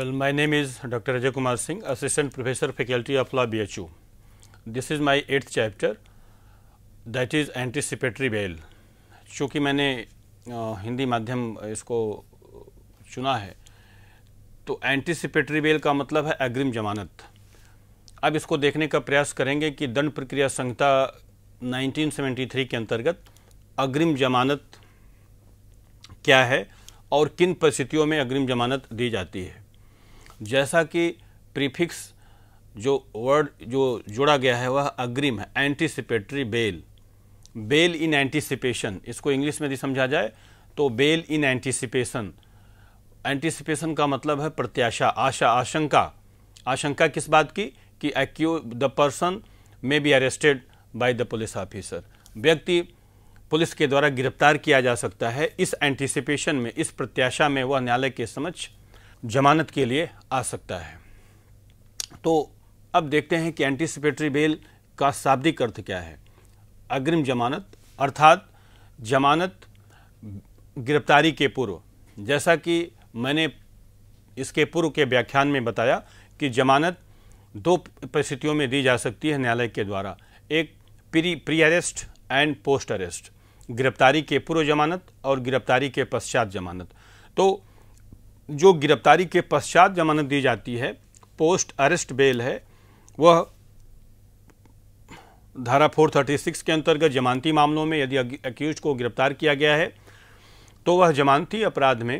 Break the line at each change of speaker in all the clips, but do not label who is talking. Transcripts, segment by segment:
Well, my name is Dr. Ajay Kumar Singh, Assistant Professor, Faculty of Law, BHU. This is my eighth chapter, that is anticipatory bail. चूँकि मैंने हिंदी माध्यम इसको चुना है तो anticipatory bail का मतलब है अग्रिम जमानत अब इसको देखने का प्रयास करेंगे कि दंड प्रक्रिया संहिता 1973 के अंतर्गत अग्रिम जमानत क्या है और किन परिस्थितियों में अग्रिम जमानत दी जाती है जैसा कि प्रीफिक्स जो वर्ड जो जोड़ा गया है वह अग्रिम है anticipatory bail bail in anticipation इसको इंग्लिश में यदि समझा जाए तो बेल इन एंटीसिपेशन एंटीसिपेशन का मतलब है प्रत्याशा आशा आशंका आशंका किस बात की कि एक्यू the person may be arrested by the police officer व्यक्ति पुलिस के द्वारा गिरफ्तार किया जा सकता है इस एंटीसिपेशन में इस प्रत्याशा में वह न्यायालय के समक्ष जमानत के लिए आ सकता है तो अब देखते हैं कि एंटीसिपेटरी बेल का शाब्दिक अर्थ क्या है अग्रिम जमानत अर्थात जमानत गिरफ्तारी के पूर्व जैसा कि मैंने इसके पूर्व के व्याख्यान में बताया कि जमानत दो परिस्थितियों में दी जा सकती है न्यायालय के द्वारा एक pre pre arrest and post arrest गिरफ्तारी के पूर्व जमानत और गिरफ्तारी के पश्चात जमानत तो जो गिरफ्तारी के पश्चात जमानत दी जाती है पोस्ट अरेस्ट बेल है वह धारा 436 के अंतर्गत जमानती मामलों में यदि अक्यूज को गिरफ्तार किया गया है तो वह जमानती अपराध में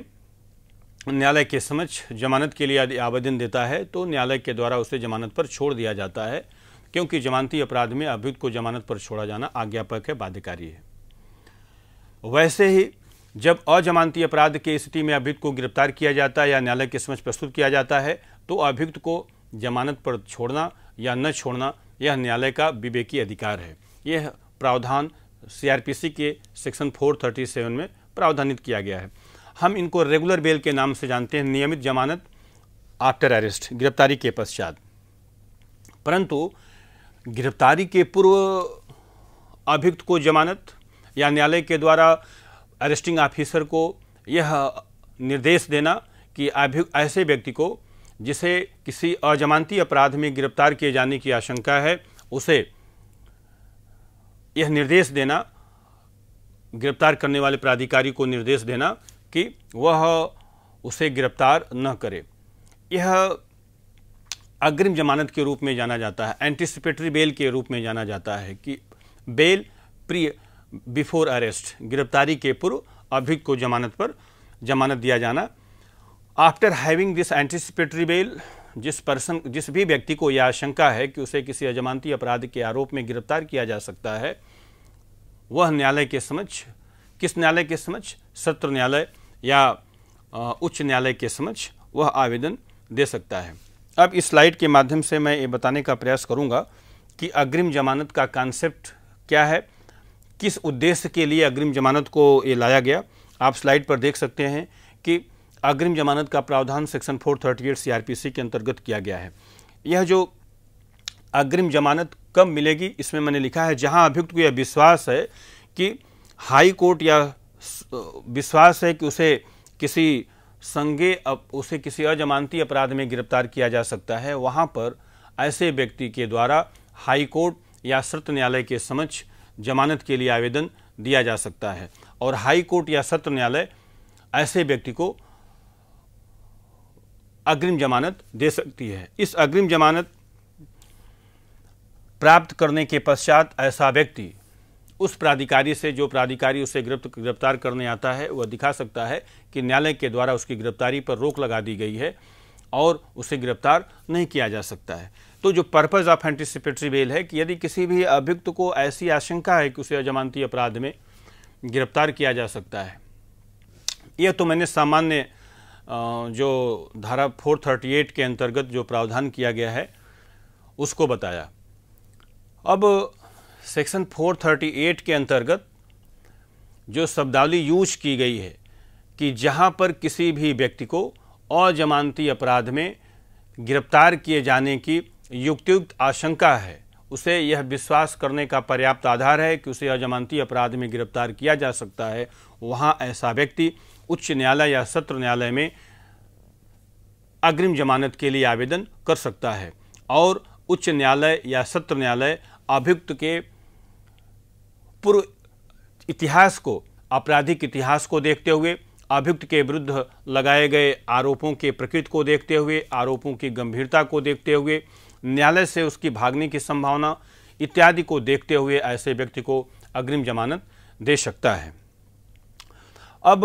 न्यायालय के समक्ष जमानत के लिए यदि आवेदन देता है तो न्यायालय के द्वारा उसे जमानत पर छोड़ दिया जाता है क्योंकि जमानती अपराध में अभियुक्त को जमानत पर छोड़ा जाना आज्ञापक है बाध्यकारी है वैसे ही जब अजमानती अपराध की स्थिति में अभियुक्त को गिरफ्तार किया जाता है या न्यायालय के समक्ष प्रस्तुत किया जाता है तो अभियुक्त को जमानत पर छोड़ना या न छोड़ना यह न्यायालय का विवेकी अधिकार है यह प्रावधान सीआरपीसी के सेक्शन 437 में प्रावधानित किया गया है हम इनको रेगुलर बेल के नाम से जानते हैं नियमित जमानत आफ्टर अरेस्ट गिरफ्तारी के पश्चात परंतु गिरफ्तारी के पूर्व अभियुक्त को जमानत या न्यायालय के द्वारा अरेस्टिंग ऑफिसर को यह निर्देश देना कि ऐसे व्यक्ति को जिसे किसी अजमानती अपराध में गिरफ्तार किए जाने की आशंका है उसे यह निर्देश देना गिरफ्तार करने वाले प्राधिकारी को निर्देश देना कि वह उसे गिरफ्तार न करे यह अग्रिम जमानत के रूप में जाना जाता है एंटिसिपेटरी बेल के रूप में जाना जाता है कि बेल प्रिय बिफोर अरेस्ट गिरफ्तारी के पूर्व अभियुक्त को जमानत पर जमानत दिया जाना after having this anticipatory bail जिस पर्सन जिस भी व्यक्ति को यह आशंका है कि उसे किसी अजमानती अपराध के आरोप में गिरफ्तार किया जा सकता है वह न्यायालय के समक्ष किस न्यायालय के समक्ष सत्र न्यायालय या उच्च न्यायालय के समक्ष वह आवेदन दे सकता है अब इस स्लाइड के माध्यम से मैं ये बताने का प्रयास करूँगा कि अग्रिम जमानत का कॉन्सेप्ट क्या है किस उद्देश्य के लिए अग्रिम जमानत को ये लाया गया आप स्लाइड पर देख सकते हैं कि अग्रिम जमानत का प्रावधान सेक्शन 438 सीआरपीसी के अंतर्गत किया गया है यह जो अग्रिम जमानत कब मिलेगी इसमें मैंने लिखा है जहां अभियुक्त को यह विश्वास है कि हाई कोर्ट या विश्वास है कि उसे किसी संज्ञे उसे किसी अजमानती अपराध में गिरफ्तार किया जा सकता है वहाँ पर ऐसे व्यक्ति के द्वारा हाई कोर्ट या सत्र न्यायालय के समक्ष जमानत के लिए आवेदन दिया जा सकता है और हाई कोर्ट या सत्र न्यायालय ऐसे व्यक्ति को अग्रिम जमानत दे सकती है इस अग्रिम जमानत प्राप्त करने के पश्चात ऐसा व्यक्ति उस प्राधिकारी से जो प्राधिकारी उसे गिरफ्तार करने आता है वह दिखा सकता है कि न्यायालय के द्वारा उसकी गिरफ्तारी पर रोक लगा दी गई है और उसे गिरफ्तार नहीं किया जा सकता है तो जो पर्पज़ ऑफ एंटिसिपेटरी बेल है कि यदि किसी भी अभियुक्त को ऐसी आशंका है कि उसे अजमानती अपराध में गिरफ्तार किया जा सकता है यह तो मैंने सामान्य जो धारा 438 के अंतर्गत जो प्रावधान किया गया है उसको बताया अब सेक्शन 438 के अंतर्गत जो शब्दावली यूज की गई है कि जहां पर किसी भी व्यक्ति को अजमानती अपराध में गिरफ्तार किए जाने की युक्तियुक्त आशंका है उसे यह विश्वास करने का पर्याप्त आधार है कि उसे अजमानती अपराध में गिरफ्तार किया जा सकता है वहाँ ऐसा व्यक्ति उच्च न्यायालय या सत्र न्यायालय में अग्रिम जमानत के लिए आवेदन कर सकता है और उच्च न्यायालय या सत्र न्यायालय अभियुक्त के पूर्व इतिहास को आपराधिक इतिहास को देखते हुए अभियुक्त के विरुद्ध लगाए गए आरोपों के प्रकृति को देखते हुए आरोपों की गंभीरता को देखते हुए न्यायालय से उसकी भागने की संभावना इत्यादि को देखते हुए ऐसे व्यक्ति को अग्रिम जमानत दे सकता है अब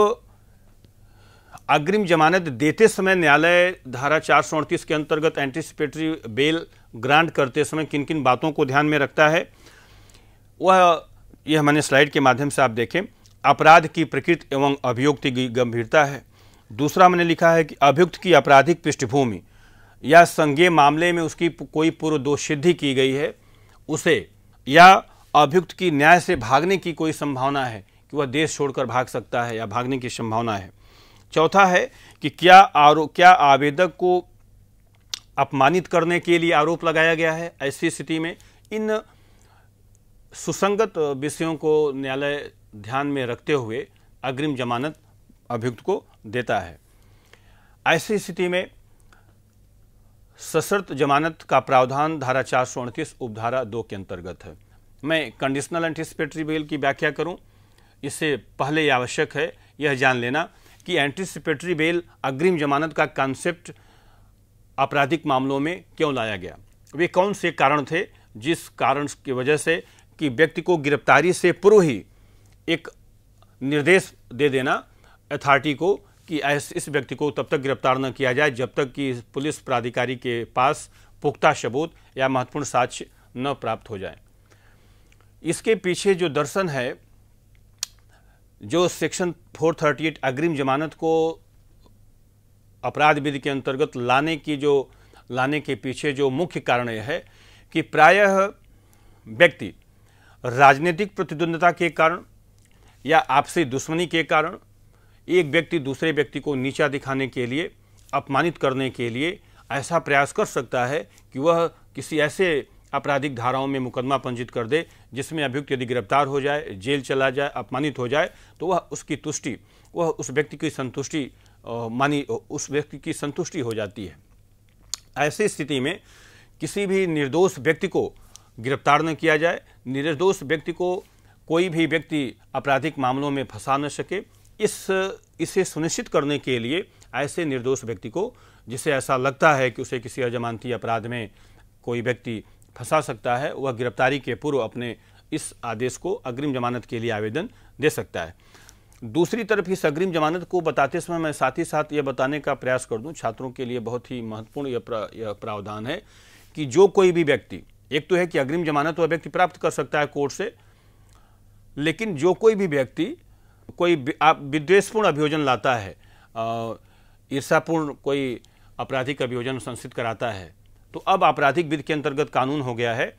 अग्रिम जमानत देते समय न्यायालय धारा चार सौ अड़तीस के अंतर्गत एंटिसिपेटरी बेल ग्रांट करते समय किन किन बातों को ध्यान में रखता है वह यह मैंने स्लाइड के माध्यम से आप देखें अपराध की प्रकृति एवं अभियुक्त की गंभीरता है दूसरा मैंने लिखा है कि अभियुक्त की आपराधिक पृष्ठभूमि या संज्ञेय मामले में उसकी कोई पूर्व दोष सिद्धि की गई है उसे या अभियुक्त की न्याय से भागने की कोई संभावना है कि वह देश छोड़कर भाग सकता है या भागने की संभावना है चौथा है कि क्या आरो क्या आवेदक को अपमानित करने के लिए आरोप लगाया गया है ऐसी स्थिति में इन सुसंगत विषयों को न्यायालय ध्यान में रखते हुए अग्रिम जमानत अभियुक्त को देता है ऐसी स्थिति में सशर्त जमानत का प्रावधान धारा चार सौ अड़तीस उपधारा दो के अंतर्गत है मैं कंडीशनल एंटिसिपेटरी बेल की व्याख्या करूं इससे पहले आवश्यक है यह जान लेना कि एंटिसिपेटरी बेल अग्रिम जमानत का कॉन्सेप्ट आपराधिक मामलों में क्यों लाया गया वे कौन से कारण थे जिस कारण की वजह से कि व्यक्ति को गिरफ्तारी से पूर्व ही एक निर्देश दे देना अथॉरिटी को कि इस व्यक्ति को तब तक गिरफ्तार न किया जाए जब तक कि पुलिस प्राधिकारी के पास पुख्ता सबूत या महत्वपूर्ण साक्ष्य न प्राप्त हो जाए इसके पीछे जो दर्शन है जो सेक्शन 438 अग्रिम जमानत को अपराध विधि के अंतर्गत लाने की जो लाने के पीछे जो मुख्य कारण यह है कि प्रायः व्यक्ति राजनीतिक प्रतिद्वंदता के कारण या आपसी दुश्मनी के कारण एक व्यक्ति दूसरे व्यक्ति को नीचा दिखाने के लिए अपमानित करने के लिए ऐसा प्रयास कर सकता है कि वह किसी ऐसे आपराधिक धाराओं में मुकदमा पंजीत कर दे जिसमें अभियुक्त यदि गिरफ्तार हो जाए जेल चला जाए अपमानित हो जाए तो वह उसकी तुष्टि वह उस व्यक्ति की संतुष्टि मानी उस व्यक्ति की संतुष्टि हो जाती है ऐसी स्थिति में किसी भी निर्दोष व्यक्ति को गिरफ्तार न किया जाए निर्दोष व्यक्ति को कोई भी व्यक्ति आपराधिक मामलों में फंसा न सके इस इसे सुनिश्चित करने के लिए ऐसे निर्दोष व्यक्ति को जिसे ऐसा लगता है कि उसे किसी अजमानती अपराध में कोई व्यक्ति फंसा सकता है वह गिरफ्तारी के पूर्व अपने इस आदेश को अग्रिम जमानत के लिए आवेदन दे सकता है दूसरी तरफ इस अग्रिम जमानत को बताते समय मैं साथ ही साथ यह बताने का प्रयास कर दूं छात्रों के लिए बहुत ही महत्वपूर्ण यह प्रा, यह प्रावधान है कि जो कोई भी व्यक्ति एक तो है कि अग्रिम जमानत वह व्यक्ति प्राप्त कर सकता है कोर्ट से लेकिन जो कोई भी व्यक्ति कोई आप विद्वेषपूर्ण अभियोजन लाता है ईर्षापूर्ण कोई आपराधिक अभियोजन संस्थित कराता है तो अब आपराधिक विधि के अंतर्गत कानून हो गया है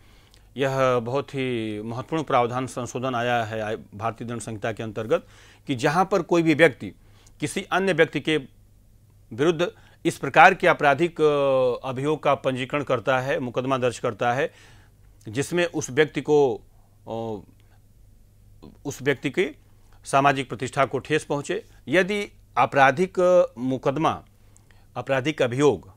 यह बहुत ही महत्वपूर्ण प्रावधान संशोधन आया है भारतीय दंड संहिता के अंतर्गत कि जहाँ पर कोई भी व्यक्ति किसी अन्य व्यक्ति के विरुद्ध इस प्रकार के आपराधिक अभियोग का पंजीकरण करता है मुकदमा दर्ज करता है जिसमें उस व्यक्ति को उस व्यक्ति की सामाजिक प्रतिष्ठा को ठेस पहुंचे यदि आपराधिक मुकदमा आपराधिक अभियोग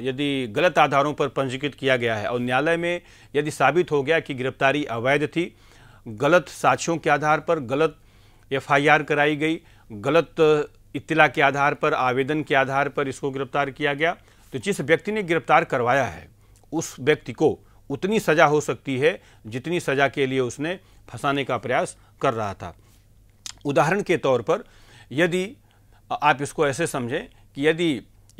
यदि गलत आधारों पर पंजीकृत किया गया है और न्यायालय में यदि साबित हो गया कि गिरफ्तारी अवैध थी गलत साक्ष्यों के आधार पर गलत एफआईआर कराई गई गलत इतला के आधार पर आवेदन के आधार पर इसको गिरफ्तार किया गया तो जिस व्यक्ति ने गिरफ्तार करवाया है उस व्यक्ति को उतनी सज़ा हो सकती है जितनी सज़ा के लिए उसने फंसाने का प्रयास कर रहा था उदाहरण के तौर पर यदि आप इसको ऐसे समझें कि यदि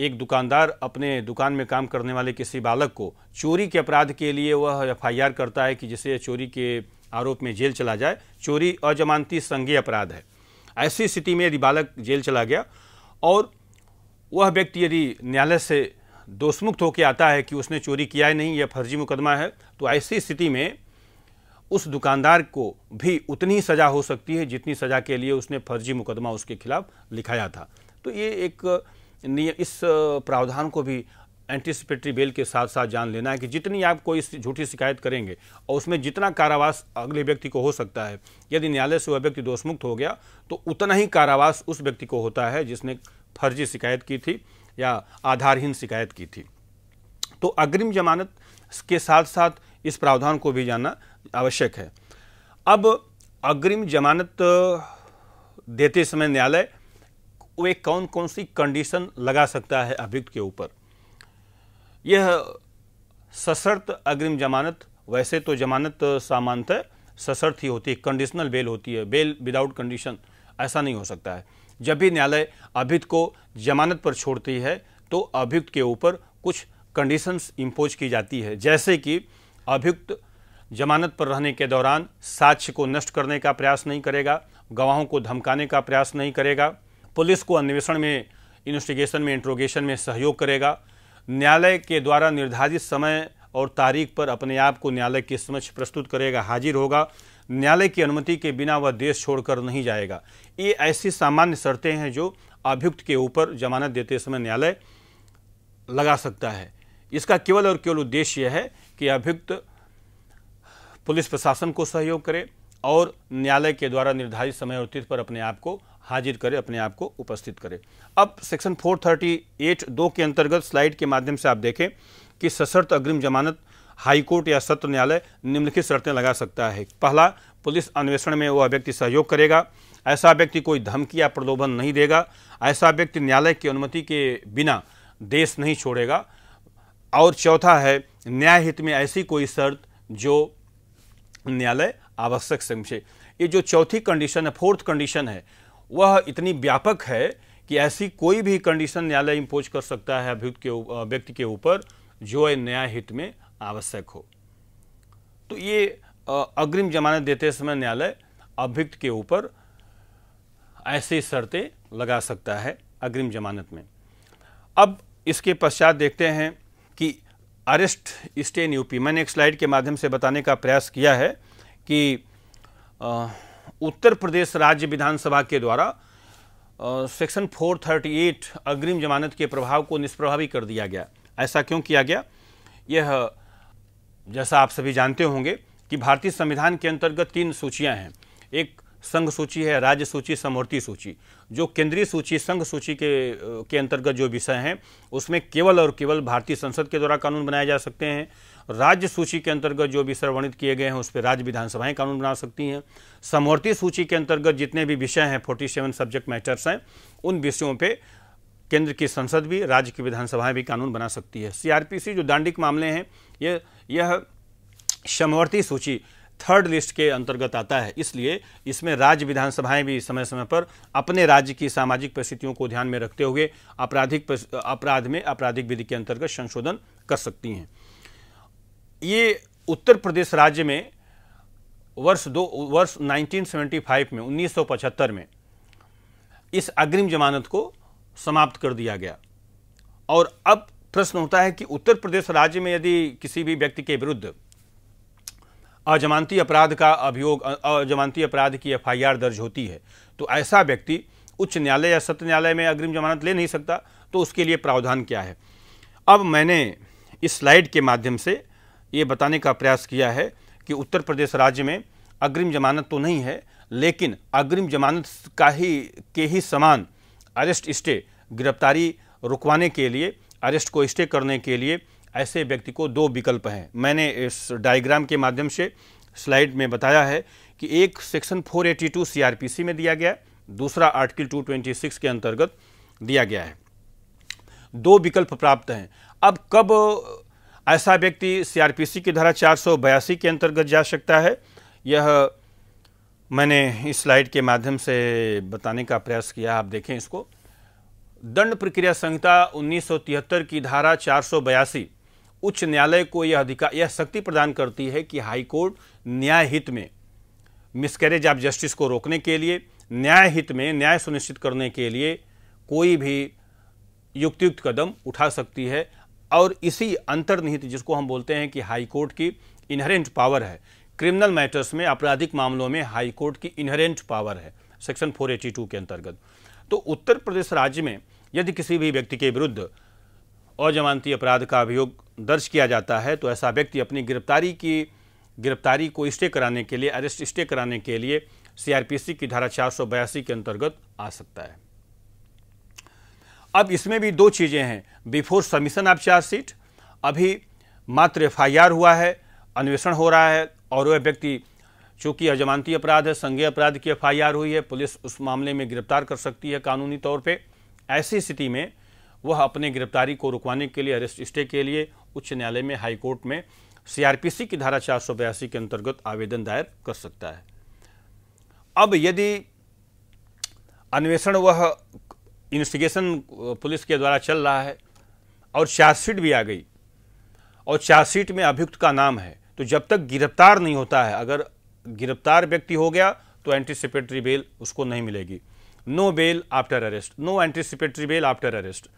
एक दुकानदार अपने दुकान में काम करने वाले किसी बालक को चोरी के अपराध के लिए वह एफ करता है कि जिसे चोरी के आरोप में जेल चला जाए चोरी अजमानती संघीय अपराध है ऐसी स्थिति में यदि बालक जेल चला गया और वह व्यक्ति यदि न्यायालय से दोषमुक्त होकर आता है कि उसने चोरी किया है नहीं यह फर्जी मुकदमा है तो ऐसी स्थिति में उस दुकानदार को भी उतनी ही सज़ा हो सकती है जितनी सज़ा के लिए उसने फर्जी मुकदमा उसके खिलाफ लिखाया था तो ये एक नियम इस प्रावधान को भी एंटीसिपेटरी बेल के साथ साथ जान लेना है कि जितनी आप कोई झूठी शिकायत करेंगे और उसमें जितना कारावास अगले व्यक्ति को हो सकता है यदि न्यायालय से वह व्यक्ति दोषमुक्त हो गया तो उतना ही कारावास उस व्यक्ति को होता है जिसने फर्जी शिकायत की थी या आधारहीन शिकायत की थी तो अग्रिम जमानत के साथ साथ इस प्रावधान को भी जानना आवश्यक है अब अग्रिम जमानत देते समय न्यायालय वे कौन कौन सी कंडीशन लगा सकता है अभियुक्त के ऊपर यह सशर्त अग्रिम जमानत वैसे तो जमानत सामान्यतः सशर्त ही होती है कंडीशनल बेल होती है बेल विदाउट कंडीशन ऐसा नहीं हो सकता है जब भी न्यायालय अभियुक्त को जमानत पर छोड़ती है तो अभियुक्त के ऊपर कुछ कंडीशंस इम्पोज की जाती है जैसे कि अभियुक्त जमानत पर रहने के दौरान साक्ष्य को नष्ट करने का प्रयास नहीं करेगा गवाहों को धमकाने का प्रयास नहीं करेगा पुलिस को अन्वेषण में इन्वेस्टिगेशन में इंट्रोगेशन में सहयोग करेगा न्यायालय के द्वारा निर्धारित समय और तारीख पर अपने आप को न्यायालय के समक्ष प्रस्तुत करेगा हाजिर होगा न्यायालय की अनुमति के बिना वह देश छोड़कर नहीं जाएगा ये ऐसी सामान्य शर्तें हैं जो अभियुक्त के ऊपर जमानत देते समय न्यायालय लगा सकता है इसका केवल और केवल उद्देश्य है कि अभियुक्त पुलिस प्रशासन को सहयोग करे और न्यायालय के द्वारा निर्धारित समय और तिथि पर अपने आप को हाजिर करे अपने आप को उपस्थित करे अब सेक्शन 438 दो के अंतर्गत स्लाइड के माध्यम से आप देखें कि सशर्त अग्रिम जमानत हाईकोर्ट या सत्र न्यायालय निम्नलिखित शर्तें लगा सकता है पहला पुलिस अन्वेषण में वह व्यक्ति सहयोग करेगा ऐसा व्यक्ति कोई धमकी या प्रलोभन नहीं देगा ऐसा व्यक्ति न्यायालय की अनुमति के बिना देश नहीं छोड़ेगा और चौथा है न्याय हित में ऐसी कोई शर्त जो न्यायालय आवश्यक समझे ये जो चौथी कंडीशन है फोर्थ कंडीशन है वह इतनी व्यापक है कि ऐसी कोई भी कंडीशन न्यायालय इम्पोज कर सकता है अभियुक्त के व्यक्ति के ऊपर जो न्याय हित में आवश्यक हो तो ये अग्रिम जमानत देते समय न्यायालय अभियुक्त के ऊपर ऐसी शर्तें लगा सकता है अग्रिम जमानत में अब इसके पश्चात देखते हैं कि अरेस्ट स्टे इन यूपी मैंने एक स्लाइड के माध्यम से बताने का प्रयास किया है कि उत्तर प्रदेश राज्य विधानसभा के द्वारा सेक्शन 438 अग्रिम जमानत के प्रभाव को निष्प्रभावी कर दिया गया ऐसा क्यों किया गया यह जैसा आप सभी जानते होंगे कि भारतीय संविधान के अंतर्गत तीन सूचियां हैं एक संघ सूची है राज्य सूची समवर्ती सूची जो केंद्रीय सूची संघ सूची के के अंतर्गत जो विषय हैं उसमें केवल और केवल भारतीय संसद के द्वारा कानून बनाए जा सकते हैं राज्य सूची के अंतर्गत जो विषय वर्णित किए गए हैं उस पर राज्य विधानसभाएं कानून बना सकती हैं समवर्ती सूची के अंतर्गत जितने भी विषय हैं फोर्टी सेवन सब्जेक्ट मैटर्स हैं उन विषयों पर केंद्र की संसद भी राज्य की विधानसभाएं भी कानून बना सकती है सीआरपीसी जो दांडिक मामले हैं ये यह समवर्ती सूची थर्ड लिस्ट के अंतर्गत आता है इसलिए इसमें राज्य विधानसभाएं भी समय समय पर अपने राज्य की सामाजिक परिस्थितियों को ध्यान में रखते हुए आपराधिक अपराध में आपराधिक विधि के अंतर्गत संशोधन कर सकती हैं ये उत्तर प्रदेश राज्य में वर्ष दो वर्ष 1975 में 1975 में इस अग्रिम जमानत को समाप्त कर दिया गया और अब प्रश्न होता है कि उत्तर प्रदेश राज्य में यदि किसी भी व्यक्ति के विरुद्ध अजमानती अपराध का अभियोग अजमानती अपराध की एफआईआर दर्ज होती है तो ऐसा व्यक्ति उच्च न्यायालय या सत्र न्यायालय में अग्रिम जमानत ले नहीं सकता तो उसके लिए प्रावधान क्या है अब मैंने इस स्लाइड के माध्यम से ये बताने का प्रयास किया है कि उत्तर प्रदेश राज्य में अग्रिम जमानत तो नहीं है लेकिन अग्रिम जमानत का ही के ही समान अरेस्ट स्टे गिरफ्तारी रुकवाने के लिए अरेस्ट को स्टे करने के लिए ऐसे व्यक्ति को दो विकल्प हैं मैंने इस डायग्राम के माध्यम से स्लाइड में बताया है कि एक सेक्शन 482 सीआरपीसी में दिया गया दूसरा आर्टिकल 226 के अंतर्गत दिया गया है दो विकल्प प्राप्त हैं अब कब ऐसा व्यक्ति सीआरपीसी की धारा चार के अंतर्गत जा सकता है यह मैंने इस स्लाइड के माध्यम से बताने का प्रयास किया आप देखें इसको दंड प्रक्रिया संहिता 1973 की धारा चार उच्च न्यायालय को यह अधिकार यह शक्ति प्रदान करती है कि हाईकोर्ट न्याय हित में मिसकैरेज ऑफ जस्टिस को रोकने के लिए न्याय हित में न्याय सुनिश्चित करने के लिए कोई भी युक्तियुक्त कदम उठा सकती है और इसी अंतर्निहित जिसको हम बोलते हैं कि हाईकोर्ट की इनहेरेंट पावर है क्रिमिनल मैटर्स में आपराधिक मामलों में हाईकोर्ट की इनहेरेंट पावर है सेक्शन 482 के अंतर्गत तो उत्तर प्रदेश राज्य में यदि किसी भी व्यक्ति के विरुद्ध और जमानती अपराध का अभियोग दर्ज किया जाता है तो ऐसा व्यक्ति अपनी गिरफ्तारी की गिरफ्तारी को स्टे कराने के लिए अरेस्ट स्टे कराने के लिए सीआरपीसी की धारा चार के अंतर्गत आ सकता है अब इसमें भी दो चीज़ें हैं बिफोर सबमिशन ऑफ चार्जशीट अभी मात्र एफ हुआ है अन्वेषण हो रहा है और वह व्यक्ति चूंकि अजमानती अपराध है संघीय अपराध की एफ हुई है पुलिस उस मामले में गिरफ्तार कर सकती है कानूनी तौर पर ऐसी स्थिति में वह अपने गिरफ्तारी को रुकवाने के लिए अरेस्ट स्टे के लिए उच्च न्यायालय में हाईकोर्ट में सीआरपीसी की धारा चार के अंतर्गत आवेदन दायर कर सकता है अब यदि अन्वेषण वह इन्वेस्टिगेशन पुलिस के द्वारा चल रहा है और चार्जशीट भी आ गई और चार्जशीट में अभियुक्त का नाम है तो जब तक गिरफ्तार नहीं होता है अगर गिरफ्तार व्यक्ति हो गया तो एंटीसिपेटरी बेल उसको नहीं मिलेगी no bail after arrest no anticipatory bail after arrest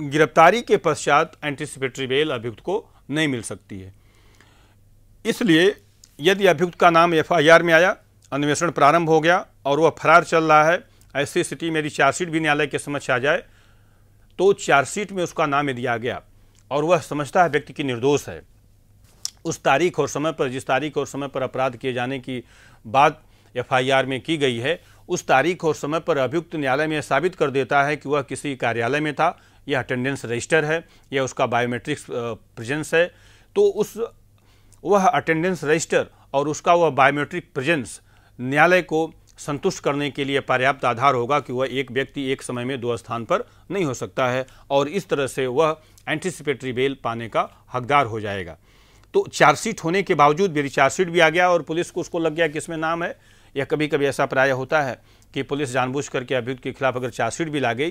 गिरफ्तारी के पश्चात एंटीसिपेटरी बेल अभियुक्त को नहीं मिल सकती है इसलिए यदि अभियुक्त का नाम एफआईआर में आया अन्वेषण प्रारंभ हो गया और वह फरार चल रहा है ऐसी स्थिति में यदि चार्जशीट भी न्यायालय के समक्ष आ जाए तो चार्जशीट में उसका नाम यदि आ गया और वह समझता है व्यक्ति की निर्दोष है उस तारीख और समय पर जिस तारीख और समय पर अपराध किए जाने की बात एफआईआर में की गई है उस तारीख और समय पर अभियुक्त न्यायालय में साबित कर देता है कि वह किसी कार्यालय में था या अटेंडेंस रजिस्टर है या उसका बायोमेट्रिक्स प्रेजेंस है तो उस वह अटेंडेंस रजिस्टर और उसका वह बायोमेट्रिक प्रेजेंस न्यायालय को संतुष्ट करने के लिए पर्याप्त आधार होगा कि वह एक व्यक्ति एक समय में दो स्थान पर नहीं हो सकता है और इस तरह से वह एंटिसिपेटरी बेल पाने का हकदार हो जाएगा तो चार्जशीट होने के बावजूद मेरी चार्जशीट भी आ गया और पुलिस को उसको लग गया कि इसमें नाम है या कभी कभी ऐसा प्राय होता है कि पुलिस जानबूझ करके अभियुक्त के खिलाफ अगर चार्जशीट भी ला गई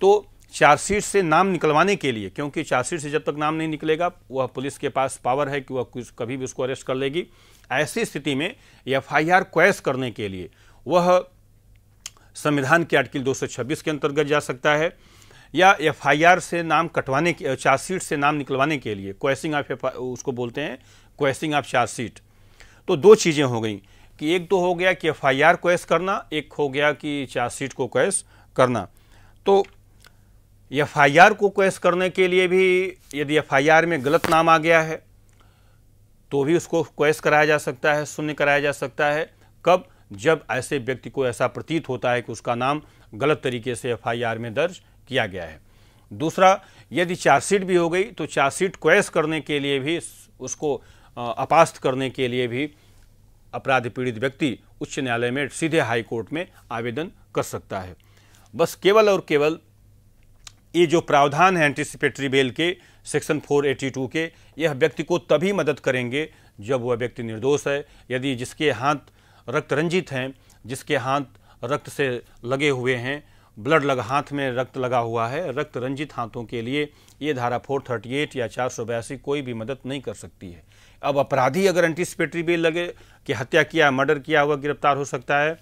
तो चार्जशीट से नाम निकलवाने के लिए क्योंकि चार्जशीट से जब तक नाम नहीं निकलेगा वह पुलिस के पास पावर है कि वह कभी भी उसको अरेस्ट कर लेगी ऐसी स्थिति में एफ आई आर क्वैश करने के लिए वह संविधान के आर्टिकल 226 के अंतर्गत जा सकता है या एफआईआर से नाम कटवाने के चार्जशीट से नाम निकलवाने के लिए क्वेसिंग ऑफ एफ उसको बोलते हैं क्वेसिंग ऑफ चार्जशीट तो दो चीज़ें हो गई कि एक तो हो गया कि एफ आई आर क्वेश करना एक हो गया कि चार्जशीट को क्वेश करना तो एफआईआर को केस करने के लिए भी यदि एफआईआर में गलत नाम आ गया है तो भी उसको केस कराया जा सकता है शून्य कराया जा सकता है कब जब ऐसे व्यक्ति को ऐसा प्रतीत होता है कि उसका नाम गलत तरीके से एफआईआर में दर्ज किया गया है दूसरा यदि चार्जशीट भी हो गई तो चार्जशीट क्वेस करने के लिए भी उसको अपास्त करने के लिए भी अपराध पीड़ित व्यक्ति उच्च न्यायालय में सीधे हाईकोर्ट में आवेदन कर सकता है बस केवल और केवल ये जो प्रावधान है एंटीसिपेटरी बेल के सेक्शन 482 के यह व्यक्ति को तभी मदद करेंगे जब वह व्यक्ति निर्दोष है यदि जिसके हाथ रक्त रंजित हैं जिसके हाथ रक्त से लगे हुए हैं ब्लड लगा हाथ में रक्त लगा हुआ है रक्त रंजित हाथों के लिए ये धारा 438 या चार कोई भी मदद नहीं कर सकती है अब अपराधी अगर एंटीसिपेटरी बेल लगे कि हत्या किया मर्डर किया हुआ गिरफ्तार हो सकता है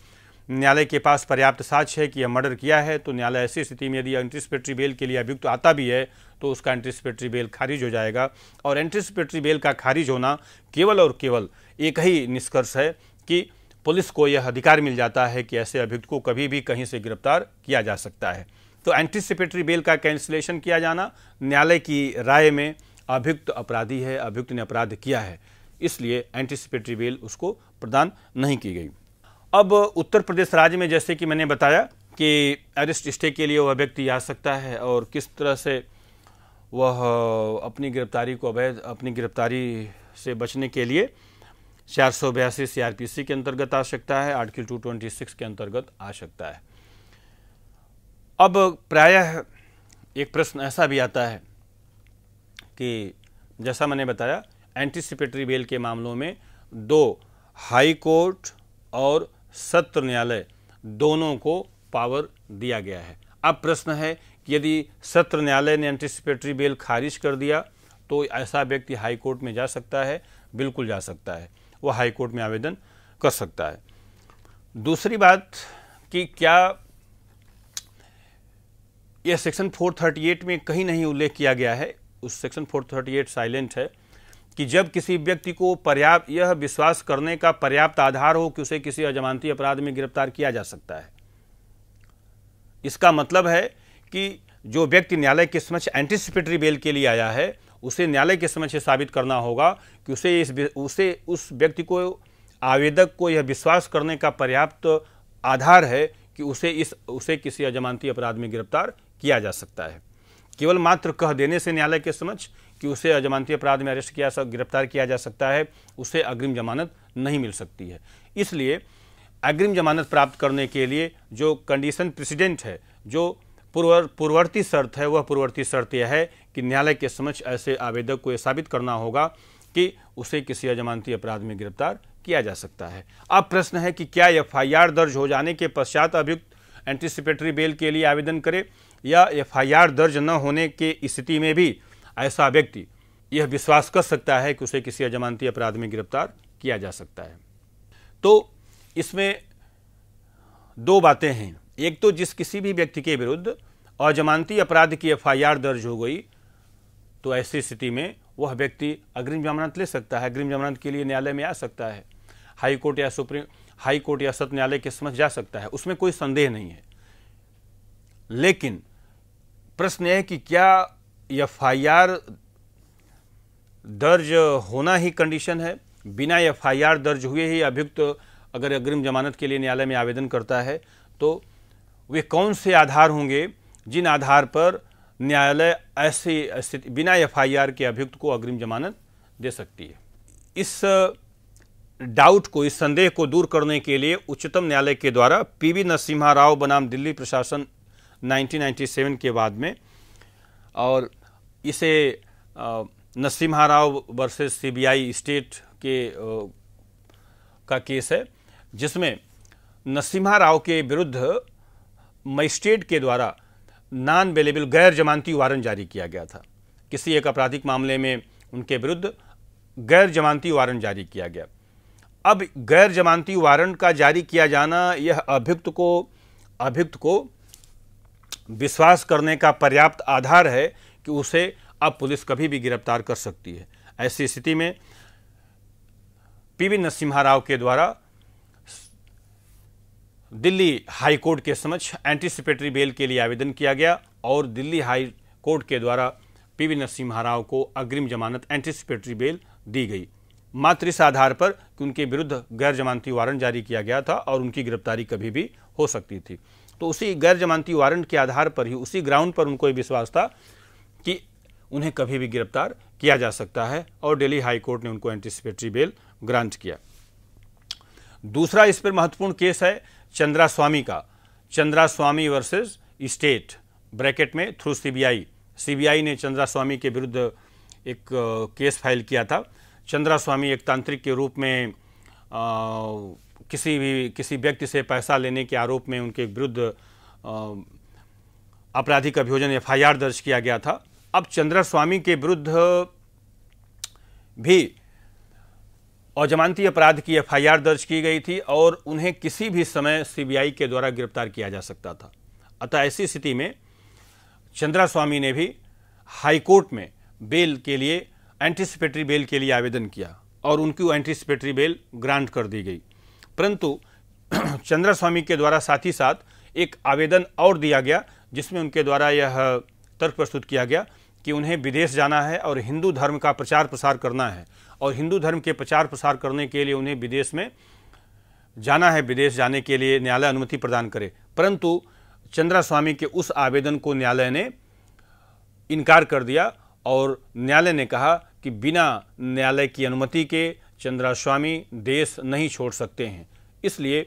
न्यायालय के पास पर्याप्त साक्ष्य है कि यह मर्डर किया है तो न्यायालय ऐसी स्थिति में यदि एंट्रिसपेटरी बेल के लिए अभियुक्त तो आता भी है तो उसका एंट्रिसपेटरी बेल खारिज हो जाएगा और एंट्रिसपेटरी बेल का खारिज होना केवल और केवल एक ही निष्कर्ष है कि पुलिस को यह अधिकार मिल जाता है कि ऐसे अभियुक्त को कभी भी कहीं से गिरफ्तार किया जा सकता है तो एंटीसिपेटरी बेल का कैंसिलेशन किया जाना न्यायालय की राय में अभियुक्त अपराधी है अभियुक्त ने अपराध किया है इसलिए एंटिसिपेटरी बेल उसको प्रदान नहीं की गई अब उत्तर प्रदेश राज्य में जैसे कि मैंने बताया कि अरेस्ट स्टे के लिए वह व्यक्ति आ सकता है और किस तरह से वह अपनी गिरफ्तारी को अवैध अपनी गिरफ्तारी से बचने के लिए चार सौ बयासी सी आर पी सी के अंतर्गत आ सकता है आर्टिकल टू ट्वेंटी सिक्स के अंतर्गत आ सकता है अब प्रायः एक प्रश्न ऐसा भी आता है कि जैसा मैंने बताया एंटीसिपेटरी बेल के मामलों में दो हाई कोर्ट और सत्र न्यायालय दोनों को पावर दिया गया है अब प्रश्न है कि यदि सत्र न्यायालय ने एंटिसिपेटरी बेल खारिज कर दिया तो ऐसा व्यक्ति हाईकोर्ट में जा सकता है बिल्कुल जा सकता है वह हाईकोर्ट में आवेदन कर सकता है दूसरी बात कि क्या यह सेक्शन 438 में कहीं नहीं उल्लेख किया गया है उस सेक्शन 438 साइलेंट है कि जब किसी व्यक्ति को पर्याप्त यह विश्वास करने का पर्याप्त आधार हो कि उसे किसी अजमानती अपराध में गिरफ्तार किया जा सकता है इसका मतलब है कि जो व्यक्ति न्यायालय के समक्ष एंटिसिपेटरी बेल के लिए आया है उसे न्यायालय के समक्ष साबित करना होगा कि उसे इस उसे उस व्यक्ति को आवेदक को यह विश्वास करने का पर्याप्त आधार है कि उसे इस उसे किसी अजमानती अपराध में गिरफ्तार किया जा सकता है केवल मात्र कह देने से न्यायालय के समक्ष कि उसे अजमानती अपराध में अरेस्ट किया गिरफ्तार किया जा सकता है उसे अग्रिम जमानत नहीं मिल सकती है इसलिए अग्रिम जमानत प्राप्त करने के लिए जो कंडीशन प्रेसिडेंट है जो पूर्वर पूर्ववर्ती शर्त है वह पूर्ववर्ती शर्त यह है कि न्यायालय के समक्ष ऐसे आवेदक को यह साबित करना होगा कि उसे किसी अजमानती अपराध में गिरफ्तार किया जा सकता है अब प्रश्न है कि क्या एफआईआर दर्ज हो जाने के पश्चात अभियुक्त एंटिसिपेटरी बेल के लिए आवेदन करे या एफआईआर दर्ज न होने के स्थिति में भी ऐसा व्यक्ति यह विश्वास कर सकता है कि उसे किसी अजमानती अपराध में गिरफ्तार किया जा सकता है तो इसमें दो बातें हैं एक तो जिस किसी भी व्यक्ति के विरुद्ध अजमानती अपराध की एफआईआर दर्ज हो गई तो ऐसी स्थिति में वह व्यक्ति अग्रिम जमानत ले सकता है अग्रिम जमानत के लिए न्यायालय में आ सकता है हाई कोर्ट या सुप्रीम हाई कोर्ट या सत्य न्यायालय के समझ जा सकता है उसमें कोई संदेह नहीं है लेकिन प्रश्न यह है कि क्या एफ आई आर दर्ज होना ही कंडीशन है बिना एफ आई आर दर्ज हुए ही अभियुक्त तो अगर अग्रिम जमानत के लिए न्यायालय में आवेदन करता है तो वे कौन से आधार होंगे जिन आधार पर न्यायालय ऐसी स्थिति बिना आर के अभियुक्त को अग्रिम जमानत दे सकती है इस डाउट को इस संदेह को दूर करने के लिए उच्चतम न्यायालय के द्वारा पीवी नरसिम्हा राव बनाम दिल्ली प्रशासन 1997 के बाद में और इसे Narasimha Rao versus CBI state के आ, का केस है जिसमें नरसिम्हा राव के विरुद्ध मजिस्ट्रेट के द्वारा नॉन अवेलेबल गैर जमानती वारंट जारी किया गया था किसी एक आपराधिक मामले में उनके विरुद्ध गैर जमानती वारंट जारी किया गया अब गैर जमानती वारंट का जारी किया जाना यह अभियुक्त को अभियुक्त को विश्वास करने का पर्याप्त आधार है कि उसे अब पुलिस कभी भी गिरफ्तार कर सकती है ऐसी स्थिति में पीवी नरसिम्हा राव के द्वारा दिल्ली हाई कोर्ट के समक्ष एंटीसिपेटरी बेल के लिए आवेदन किया गया और दिल्ली हाई कोर्ट के द्वारा पीवी नरसिम्हा राव को अग्रिम जमानत एंटीसिपेटरी बेल दी गई मात्र इस आधार पर कि उनके विरुद्ध गैर जमानती वारंट जारी किया गया था और उनकी गिरफ्तारी कभी भी हो सकती थी तो उसी गैर जमानती वारंट के आधार पर ही उसी ग्राउंड पर उनको विश्वास था कि उन्हें कभी भी गिरफ्तार किया जा सकता है और दिल्ली हाईकोर्ट ने उनको एंटिसिपेटरी बेल ग्रांट किया दूसरा इस पर महत्वपूर्ण केस है चंद्रा स्वामी का Chandra Swami versus state bracket में थ्रू सीबीआई सीबीआई ने चंद्रा स्वामी के विरुद्ध एक केस फाइल किया था चंद्रा स्वामी एक तांत्रिक के रूप में आ, किसी भी किसी व्यक्ति से पैसा लेने के आरोप में उनके विरुद्ध आपराधिक अभियोजन एफआईआर दर्ज किया गया था अब चंद्रा स्वामी के विरुद्ध भी अजमानती अपराध की एफआईआर दर्ज की गई थी और उन्हें किसी भी समय सीबीआई के द्वारा गिरफ्तार किया जा सकता था अतः ऐसी स्थिति में चंद्रा स्वामी ने भी हाईकोर्ट में बेल के लिए एंटिसिपेटरी बेल के लिए आवेदन किया और उनकी एंटिसिपेटरी बेल ग्रांट कर दी गई परंतु चंद्रा स्वामी के द्वारा साथ ही साथ एक आवेदन और दिया गया जिसमें उनके द्वारा यह तर्क प्रस्तुत किया गया कि उन्हें विदेश जाना है और हिंदू धर्म का प्रचार प्रसार करना है और हिंदू धर्म के प्रचार प्रसार करने के लिए उन्हें विदेश में जाना है विदेश जाने के लिए न्यायालय अनुमति प्रदान करे परंतु चंद्रा स्वामी के उस आवेदन को न्यायालय ने इनकार कर दिया और न्यायालय ने कहा कि बिना न्यायालय की अनुमति के चंद्रा स्वामी देश नहीं छोड़ सकते हैं इसलिए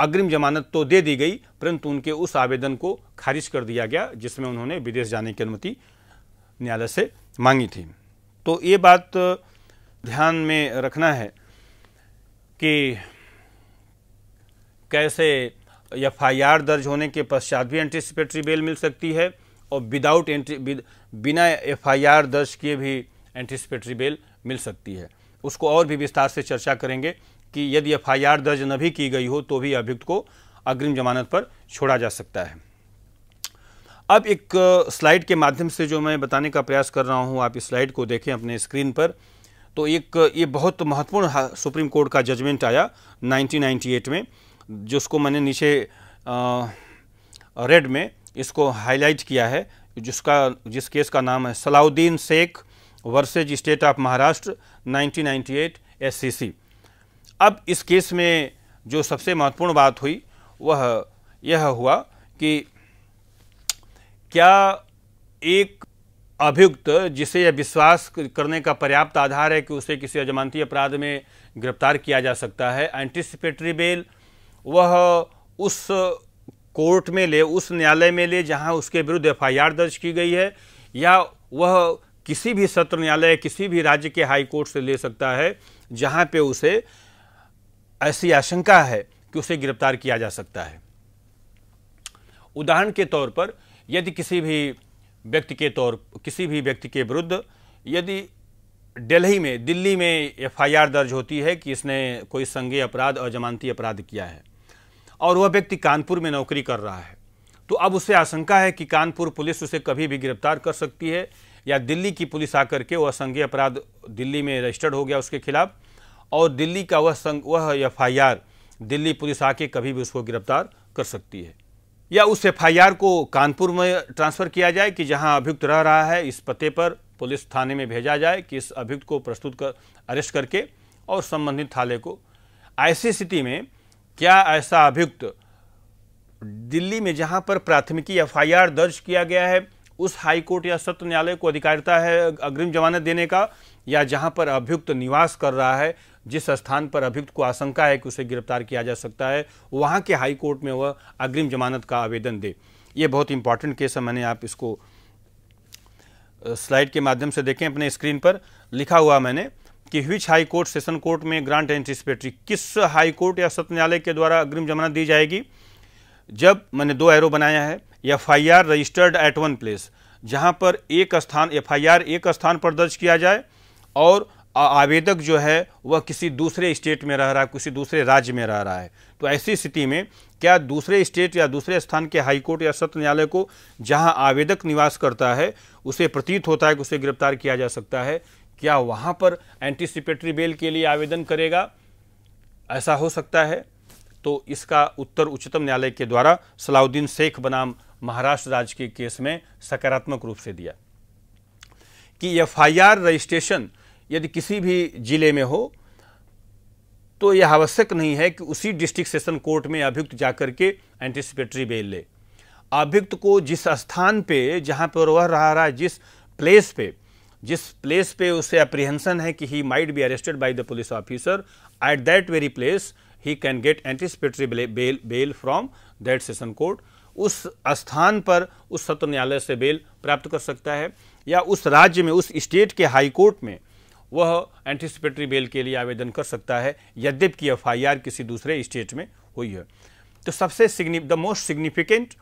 अग्रिम जमानत तो दे दी गई परंतु उनके उस आवेदन को खारिज कर दिया गया जिसमें उन्होंने विदेश जाने की अनुमति न्यायालय से मांगी थी तो ये बात ध्यान में रखना है कि कैसे एफ दर्ज होने के पश्चात भी एंटीसिपेटरी बेल मिल सकती है और विदाउट एंट्री बिना एफ दर्ज किए भी एंटीसिपेटरी बेल मिल सकती है उसको और भी विस्तार से चर्चा करेंगे कि यदि एफ दर्ज न भी की गई हो तो भी अभियुक्त को अग्रिम जमानत पर छोड़ा जा सकता है अब एक स्लाइड के माध्यम से जो मैं बताने का प्रयास कर रहा हूँ आप इस स्लाइड को देखें अपने स्क्रीन पर तो एक ये बहुत महत्वपूर्ण सुप्रीम कोर्ट का जजमेंट आया 1998 में जिसको मैंने नीचे आ, रेड में इसको हाईलाइट किया है जिसका जिस केस का नाम है Salauddin Sheikh versus state of Maharashtra 1998 SCC अब इस केस में जो सबसे महत्वपूर्ण बात हुई वह यह हुआ कि क्या एक अभियुक्त जिसे यह विश्वास करने का पर्याप्त आधार है कि उसे किसी अजमानती अपराध में गिरफ्तार किया जा सकता है एंटिसिपेटरी बेल वह उस कोर्ट में ले उस न्यायालय में ले जहां उसके विरुद्ध एफआईआर दर्ज की गई है या वह किसी भी सत्र न्यायालय किसी भी राज्य के हाई कोर्ट से ले सकता है जहां पे उसे ऐसी आशंका है कि उसे गिरफ्तार किया जा सकता है उदाहरण के तौर पर यदि किसी भी व्यक्ति के तौर किसी भी व्यक्ति के विरुद्ध यदि दिल्ली में दिल्ली में एफआईआर दर्ज होती है कि इसने कोई संज्ञेय अपराध और जमानती अपराध किया है और वह व्यक्ति कानपुर में नौकरी कर रहा है तो अब उसे आशंका है कि कानपुर पुलिस उसे कभी भी गिरफ्तार कर सकती है या दिल्ली की पुलिस आकर के वह संज्ञेय अपराध दिल्ली में रजिस्टर्ड हो गया उसके खिलाफ और दिल्ली का वह संग वह एफ दिल्ली पुलिस आके कभी भी उसको गिरफ्तार कर सकती है या उस एफ को कानपुर में ट्रांसफ़र किया जाए कि जहां अभियुक्त रह रहा है इस पते पर पुलिस थाने में भेजा जाए कि इस अभियुक्त को प्रस्तुत कर अरेस्ट करके और संबंधित थाले को ऐसी स्थिति में क्या ऐसा अभियुक्त दिल्ली में जहां पर प्राथमिकी एफ दर्ज किया गया है उस हाईकोर्ट या सत्र न्यायालय को अधिकारिता है अग्रिम जमानत देने का या जहां पर अभियुक्त निवास कर रहा है जिस स्थान पर अभियुक्त को आशंका है कि उसे गिरफ्तार किया जा सकता है वहाँ के हाई कोर्ट में वह अग्रिम जमानत का आवेदन दे ये बहुत इंपॉर्टेंट केस है मैंने आप इसको स्लाइड के माध्यम से देखें अपने स्क्रीन पर लिखा हुआ मैंने कि which high court session court में ग्रांट एंटिसिपेटरी किस हाई कोर्ट या सत्य न्यायालय के द्वारा अग्रिम जमानत दी जाएगी जब मैंने दो एरो बनाया है F I R registered at one place जहां पर एक स्थान एफ आई आर एक स्थान पर दर्ज किया जाए और आवेदक जो है वह किसी दूसरे स्टेट में रह रहा है किसी दूसरे राज्य में रह रहा है तो ऐसी स्थिति में क्या दूसरे स्टेट या दूसरे स्थान के हाईकोर्ट या सत्र न्यायालय को जहां आवेदक निवास करता है उसे प्रतीत होता है कि उसे गिरफ्तार किया जा सकता है क्या वहां पर एंटीसिपेटरी बेल के लिए आवेदन करेगा ऐसा हो सकता है तो इसका उत्तर उच्चतम न्यायालय के द्वारा सलाउद्दीन शेख बनाम महाराष्ट्र राज्य के केस में सकारात्मक रूप से दिया कि एफ रजिस्ट्रेशन यदि किसी भी जिले में हो तो यह आवश्यक नहीं है कि उसी डिस्ट्रिक्ट सेशन कोर्ट में अभियुक्त जाकर के एंटिसिपेटरी बेल ले अभियुक्त को जिस स्थान पे जहाँ पर वह रह रहा है जिस प्लेस पे जिस प्लेस पे उसे अप्रिहेंशन है कि he might be arrested by the police officer at that very place he can get anticipatory bail bail from that session court उस स्थान पर उस सत्र न्यायालय से बेल प्राप्त कर सकता है या उस राज्य में उस स्टेट के हाईकोर्ट में वह एंटिसिपेटरी बेल के लिए आवेदन कर सकता है यद्यप कि एफ किसी दूसरे स्टेट में हुई है तो सबसे सिग्नि the most significant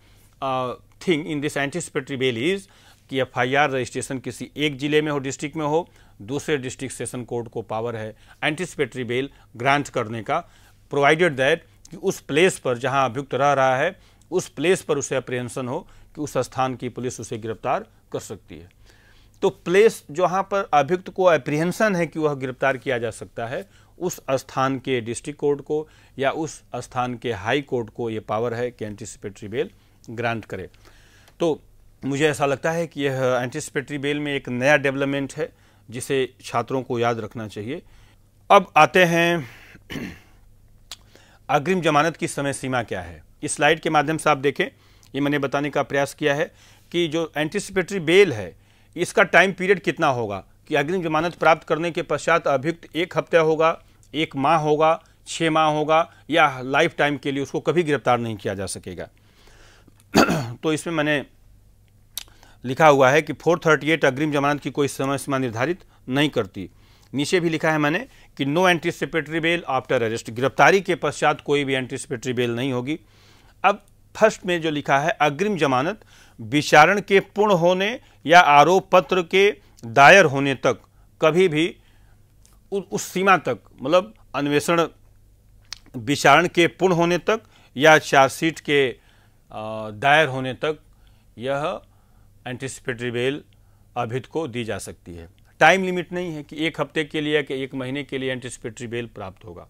thing in this anticipatory bail is कि एफ रजिस्ट्रेशन किसी एक जिले में हो डिस्ट्रिक्ट में हो दूसरे डिस्ट्रिक्ट सेशन कोर्ट को पावर है एंटिसिपेटरी बेल ग्रांट करने का प्रोवाइडेड दैट कि उस प्लेस पर जहां अभियुक्त रह रहा है उस प्लेस पर उसे अप्रिहेंशन हो कि उस स्थान की पुलिस उसे गिरफ्तार कर सकती है तो प्लेस जहाँ पर अभियुक्त को अप्रिहेंसन है कि वह गिरफ्तार किया जा सकता है उस स्थान के डिस्ट्रिक्ट कोर्ट को या उस स्थान के हाई कोर्ट को ये पावर है कि एंटिसिपेटरी बेल ग्रांट करे तो मुझे ऐसा लगता है कि यह एंटिसिपेटरी बेल में एक नया डेवलपमेंट है जिसे छात्रों को याद रखना चाहिए अब आते हैं अग्रिम जमानत की समय सीमा क्या है इस स्लाइड के माध्यम से आप देखें ये मैंने बताने का प्रयास किया है कि जो एंटिसिपेटरी बेल है इसका टाइम पीरियड कितना होगा कि अग्रिम जमानत प्राप्त करने के पश्चात अभियुक्त एक हफ्ते होगा एक माह होगा छः माह होगा या लाइफ टाइम के लिए उसको कभी गिरफ्तार नहीं किया जा सकेगा तो इसमें मैंने लिखा हुआ है कि फोर थर्टी एट अग्रिम जमानत की कोई समय सीमा निर्धारित नहीं करती नीचे भी लिखा है मैंने कि no anticipatory bail after arrest गिरफ्तारी के पश्चात कोई भी एंटीसिपेटरी बेल नहीं होगी अब फर्स्ट में जो लिखा है अग्रिम जमानत विचारण के पूर्ण होने या आरोप पत्र के दायर होने तक कभी भी उस सीमा तक मतलब अन्वेषण विचारण के पूर्ण होने तक या चार्जशीट के दायर होने तक यह एंटिसिपेटरी बेल अभित को दी जा सकती है टाइम लिमिट नहीं है कि एक हफ्ते के लिए या कि एक महीने के लिए एंटिसिपेटरी बेल प्राप्त होगा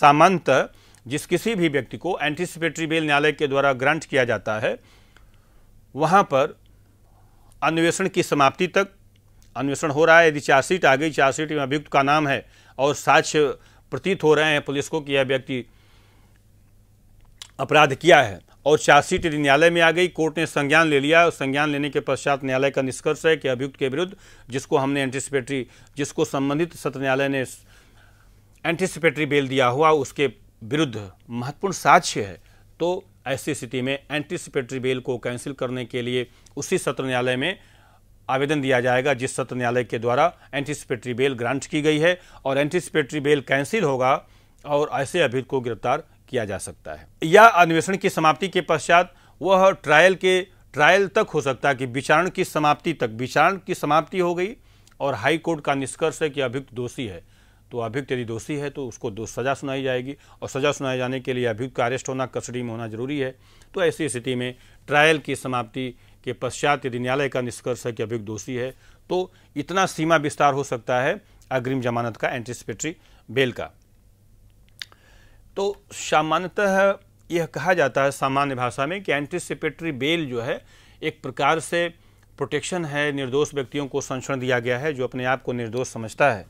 सामान्यतः जिस किसी भी व्यक्ति को एंटिसिपेटरी बेल न्यायालय के द्वारा ग्रांट किया जाता है वहाँ पर अन्वेषण की समाप्ति तक अन्वेषण हो रहा है यदि चार्जशीट आ गई चार्जशीट में अभियुक्त का नाम है और साक्ष्य प्रतीत हो रहे हैं पुलिस को कि यह व्यक्ति अपराध किया है और चार्जशीट यदि न्यायालय में आ गई कोर्ट ने संज्ञान ले लिया और संज्ञान लेने के पश्चात न्यायालय का निष्कर्ष है कि अभियुक्त के विरुद्ध जिसको हमने एंटिसिपेटरी जिसको संबंधित सत्र न्यायालय ने एंटिसिपेटरी बेल दिया हुआ उसके विरुद्ध महत्वपूर्ण साक्ष्य है तो ऐसी स्थिति में एंटीसिपेटरी बेल को कैंसिल करने के लिए उसी सत्र न्यायालय में आवेदन दिया जाएगा जिस सत्र न्यायालय के द्वारा एंटीसिपेटरी बेल ग्रांट की गई है और एंटीसिपेटरी बेल कैंसिल होगा और ऐसे अभियुक्त को गिरफ्तार किया जा सकता है या अन्वेषण की समाप्ति के पश्चात वह ट्रायल के ट्रायल तक हो सकता है कि विचारण की समाप्ति तक विचारण की समाप्ति हो गई और हाई कोर्ट का निष्कर्ष है कि अभियुक्त दोषी है तो अभियुक्त यदि दोषी है तो उसको दो सज़ा सुनाई जाएगी और सज़ा सुनाए जाने के लिए अभियुक्त का अरेस्ट होना कस्टडी में होना जरूरी है तो ऐसी स्थिति में ट्रायल की समाप्ति के पश्चात यदि न्यायालय का निष्कर्ष है कि अभियुक्त दोषी है तो इतना सीमा विस्तार हो सकता है अग्रिम जमानत का एंटिसिपेटरी बेल का तो सामान्यतः यह कहा जाता है सामान्य भाषा में कि एंटिसिपेटरी बेल जो है एक प्रकार से प्रोटेक्शन है निर्दोष व्यक्तियों को संरक्षण दिया गया है जो अपने आप को निर्दोष समझता है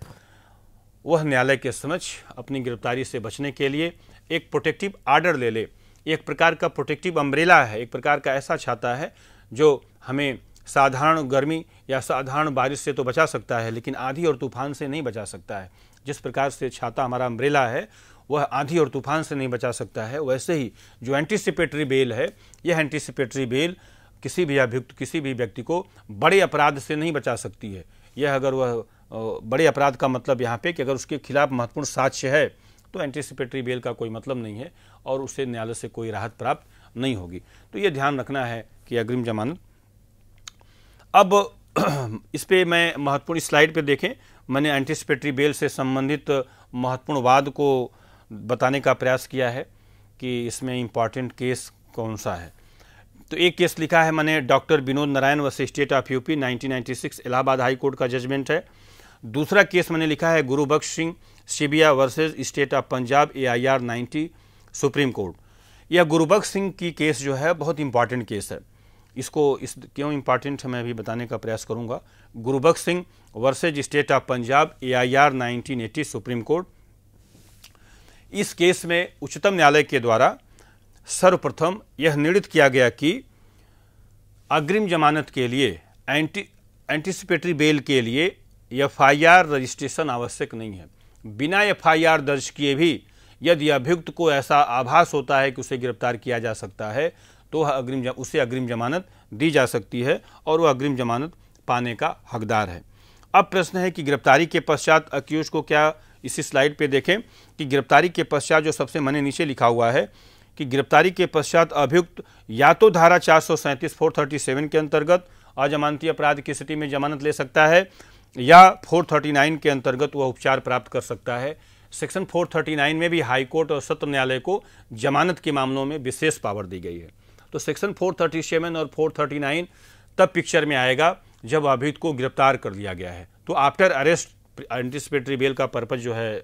वह न्यायालय के समक्ष अपनी गिरफ्तारी से बचने के लिए एक प्रोटेक्टिव आर्डर ले ले एक प्रकार का प्रोटेक्टिव अम्ब्रेला है एक प्रकार का ऐसा छाता है जो हमें साधारण गर्मी या साधारण बारिश से तो बचा सकता है लेकिन आंधी और तूफान से नहीं बचा सकता है जिस प्रकार से छाता हमारा अम्ब्रेला है वह आंधी और तूफान से नहीं बचा सकता है वैसे ही जो एंटीसिपेटरी बेल है यह एंटीसिपेटरी बेल किसी भी अभियुक्त किसी भी व्यक्ति को बड़े अपराध से नहीं बचा सकती है यह अगर वह बड़े अपराध का मतलब यहाँ पे कि अगर उसके खिलाफ महत्वपूर्ण साक्ष्य है तो एंटीसिपेटरी बेल का कोई मतलब नहीं है और उससे न्यायालय से कोई राहत प्राप्त नहीं होगी तो ये ध्यान रखना है कि अग्रिम जमानत अब इस पर मैं महत्वपूर्ण स्लाइड पर देखें मैंने एंटीसिपेटरी बेल से संबंधित महत्वपूर्ण वाद को बताने का प्रयास किया है कि इसमें इम्पॉर्टेंट केस कौन सा है तो एक केस लिखा है मैंने doctor Vinod Narayan versus state of UP 1996 Allahabad high court का जजमेंट है दूसरा केस मैंने लिखा है Gurbaksh Singh CBI versus state of Punjab AIR 90 supreme court यह गुरुबख्श सिंह की केस जो है बहुत इंपॉर्टेंट केस है इसको इस क्यों इंपॉर्टेंट है मैं अभी बताने का प्रयास करूंगा Gurbaksh Singh versus state of Punjab A I R nineteen eighty supreme court इस केस में उच्चतम न्यायालय के द्वारा सर्वप्रथम यह निर्णित किया गया कि अग्रिम जमानत के लिए एंटी एंटिसिपेटरी बेल के लिए एफआईआर रजिस्ट्रेशन आवश्यक नहीं है बिना एफआईआर दर्ज किए भी यदि अभियुक्त को ऐसा आभास होता है कि उसे गिरफ्तार किया जा सकता है तो अग्रिम उसे अग्रिम जमानत दी जा सकती है और वह अग्रिम जमानत पाने का हकदार है अब प्रश्न है कि गिरफ्तारी के पश्चात अक्यूज को क्या इसी स्लाइड पे देखें कि गिरफ्तारी के पश्चात जो सबसे मैंने नीचे लिखा हुआ है कि गिरफ्तारी के पश्चात अभियुक्त या तो धारा चार सौ के अंतर्गत अजमानती अपराध की स्थिति में जमानत ले सकता है या 439 के अंतर्गत वह उपचार प्राप्त कर सकता है सेक्शन 439 में भी हाईकोर्ट और सत्र न्यायालय को जमानत के मामलों में विशेष पावर दी गई है तो सेक्शन 437 और 439 तब पिक्चर में आएगा जब अभियुक्त को गिरफ्तार कर लिया गया है तो आफ्टर अरेस्ट एंटिसिपेटरी बेल का पर्पज जो है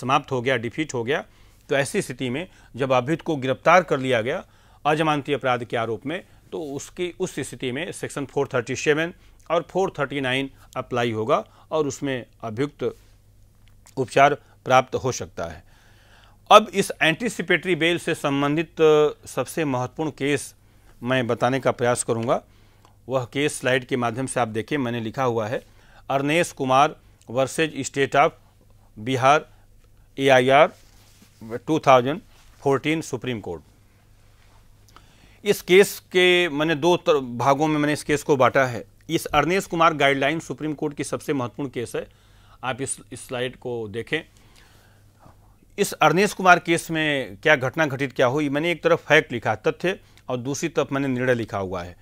समाप्त हो गया डिफीट हो गया तो ऐसी स्थिति में जब अभियुक्त को गिरफ्तार कर लिया गया अजमानती अपराध के आरोप में तो उसकी उस स्थिति में सेक्शन 437 और 439 अप्लाई होगा और उसमें अभियुक्त उपचार प्राप्त हो सकता है अब इस एंटीसिपेटरी बेल से संबंधित सबसे महत्वपूर्ण केस मैं बताने का प्रयास करूंगा वह केस स्लाइड के माध्यम से आप देखें मैंने लिखा हुआ है Arnesh Kumar versus state of Bihar A I R 2014 supreme court इस केस के मैंने दो भागों में मैंने इस केस को बांटा है इस Arnesh Kumar guideline supreme court की सबसे महत्वपूर्ण केस है आप इस स्लाइड को देखें इस अर्नेश कुमार केस में क्या घटना घटित क्या हुई मैंने एक तरफ फैक्ट लिखा तथ्य और दूसरी तरफ मैंने निर्णय लिखा हुआ है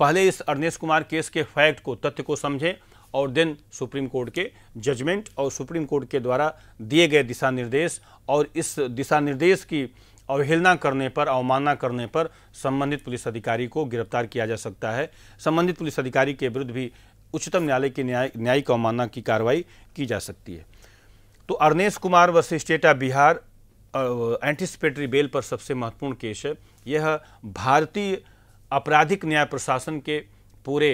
पहले इस अर्नेश कुमार केस के फैक्ट को तथ्य को समझें और देन सुप्रीम कोर्ट के जजमेंट और सुप्रीम कोर्ट के द्वारा दिए गए दिशा निर्देश और इस दिशा निर्देश की अवहेलना करने पर अवमानना करने पर संबंधित पुलिस अधिकारी को गिरफ्तार किया जा सकता है संबंधित पुलिस अधिकारी के विरुद्ध भी उच्चतम न्यायालय की न्याय न्यायिक अवमानना की कार्रवाई की जा सकती है तो Arnesh Kumar versus of Bihar anticipatory bail पर सबसे महत्वपूर्ण केस है यह भारतीय आपराधिक न्याय प्रशासन के पूरे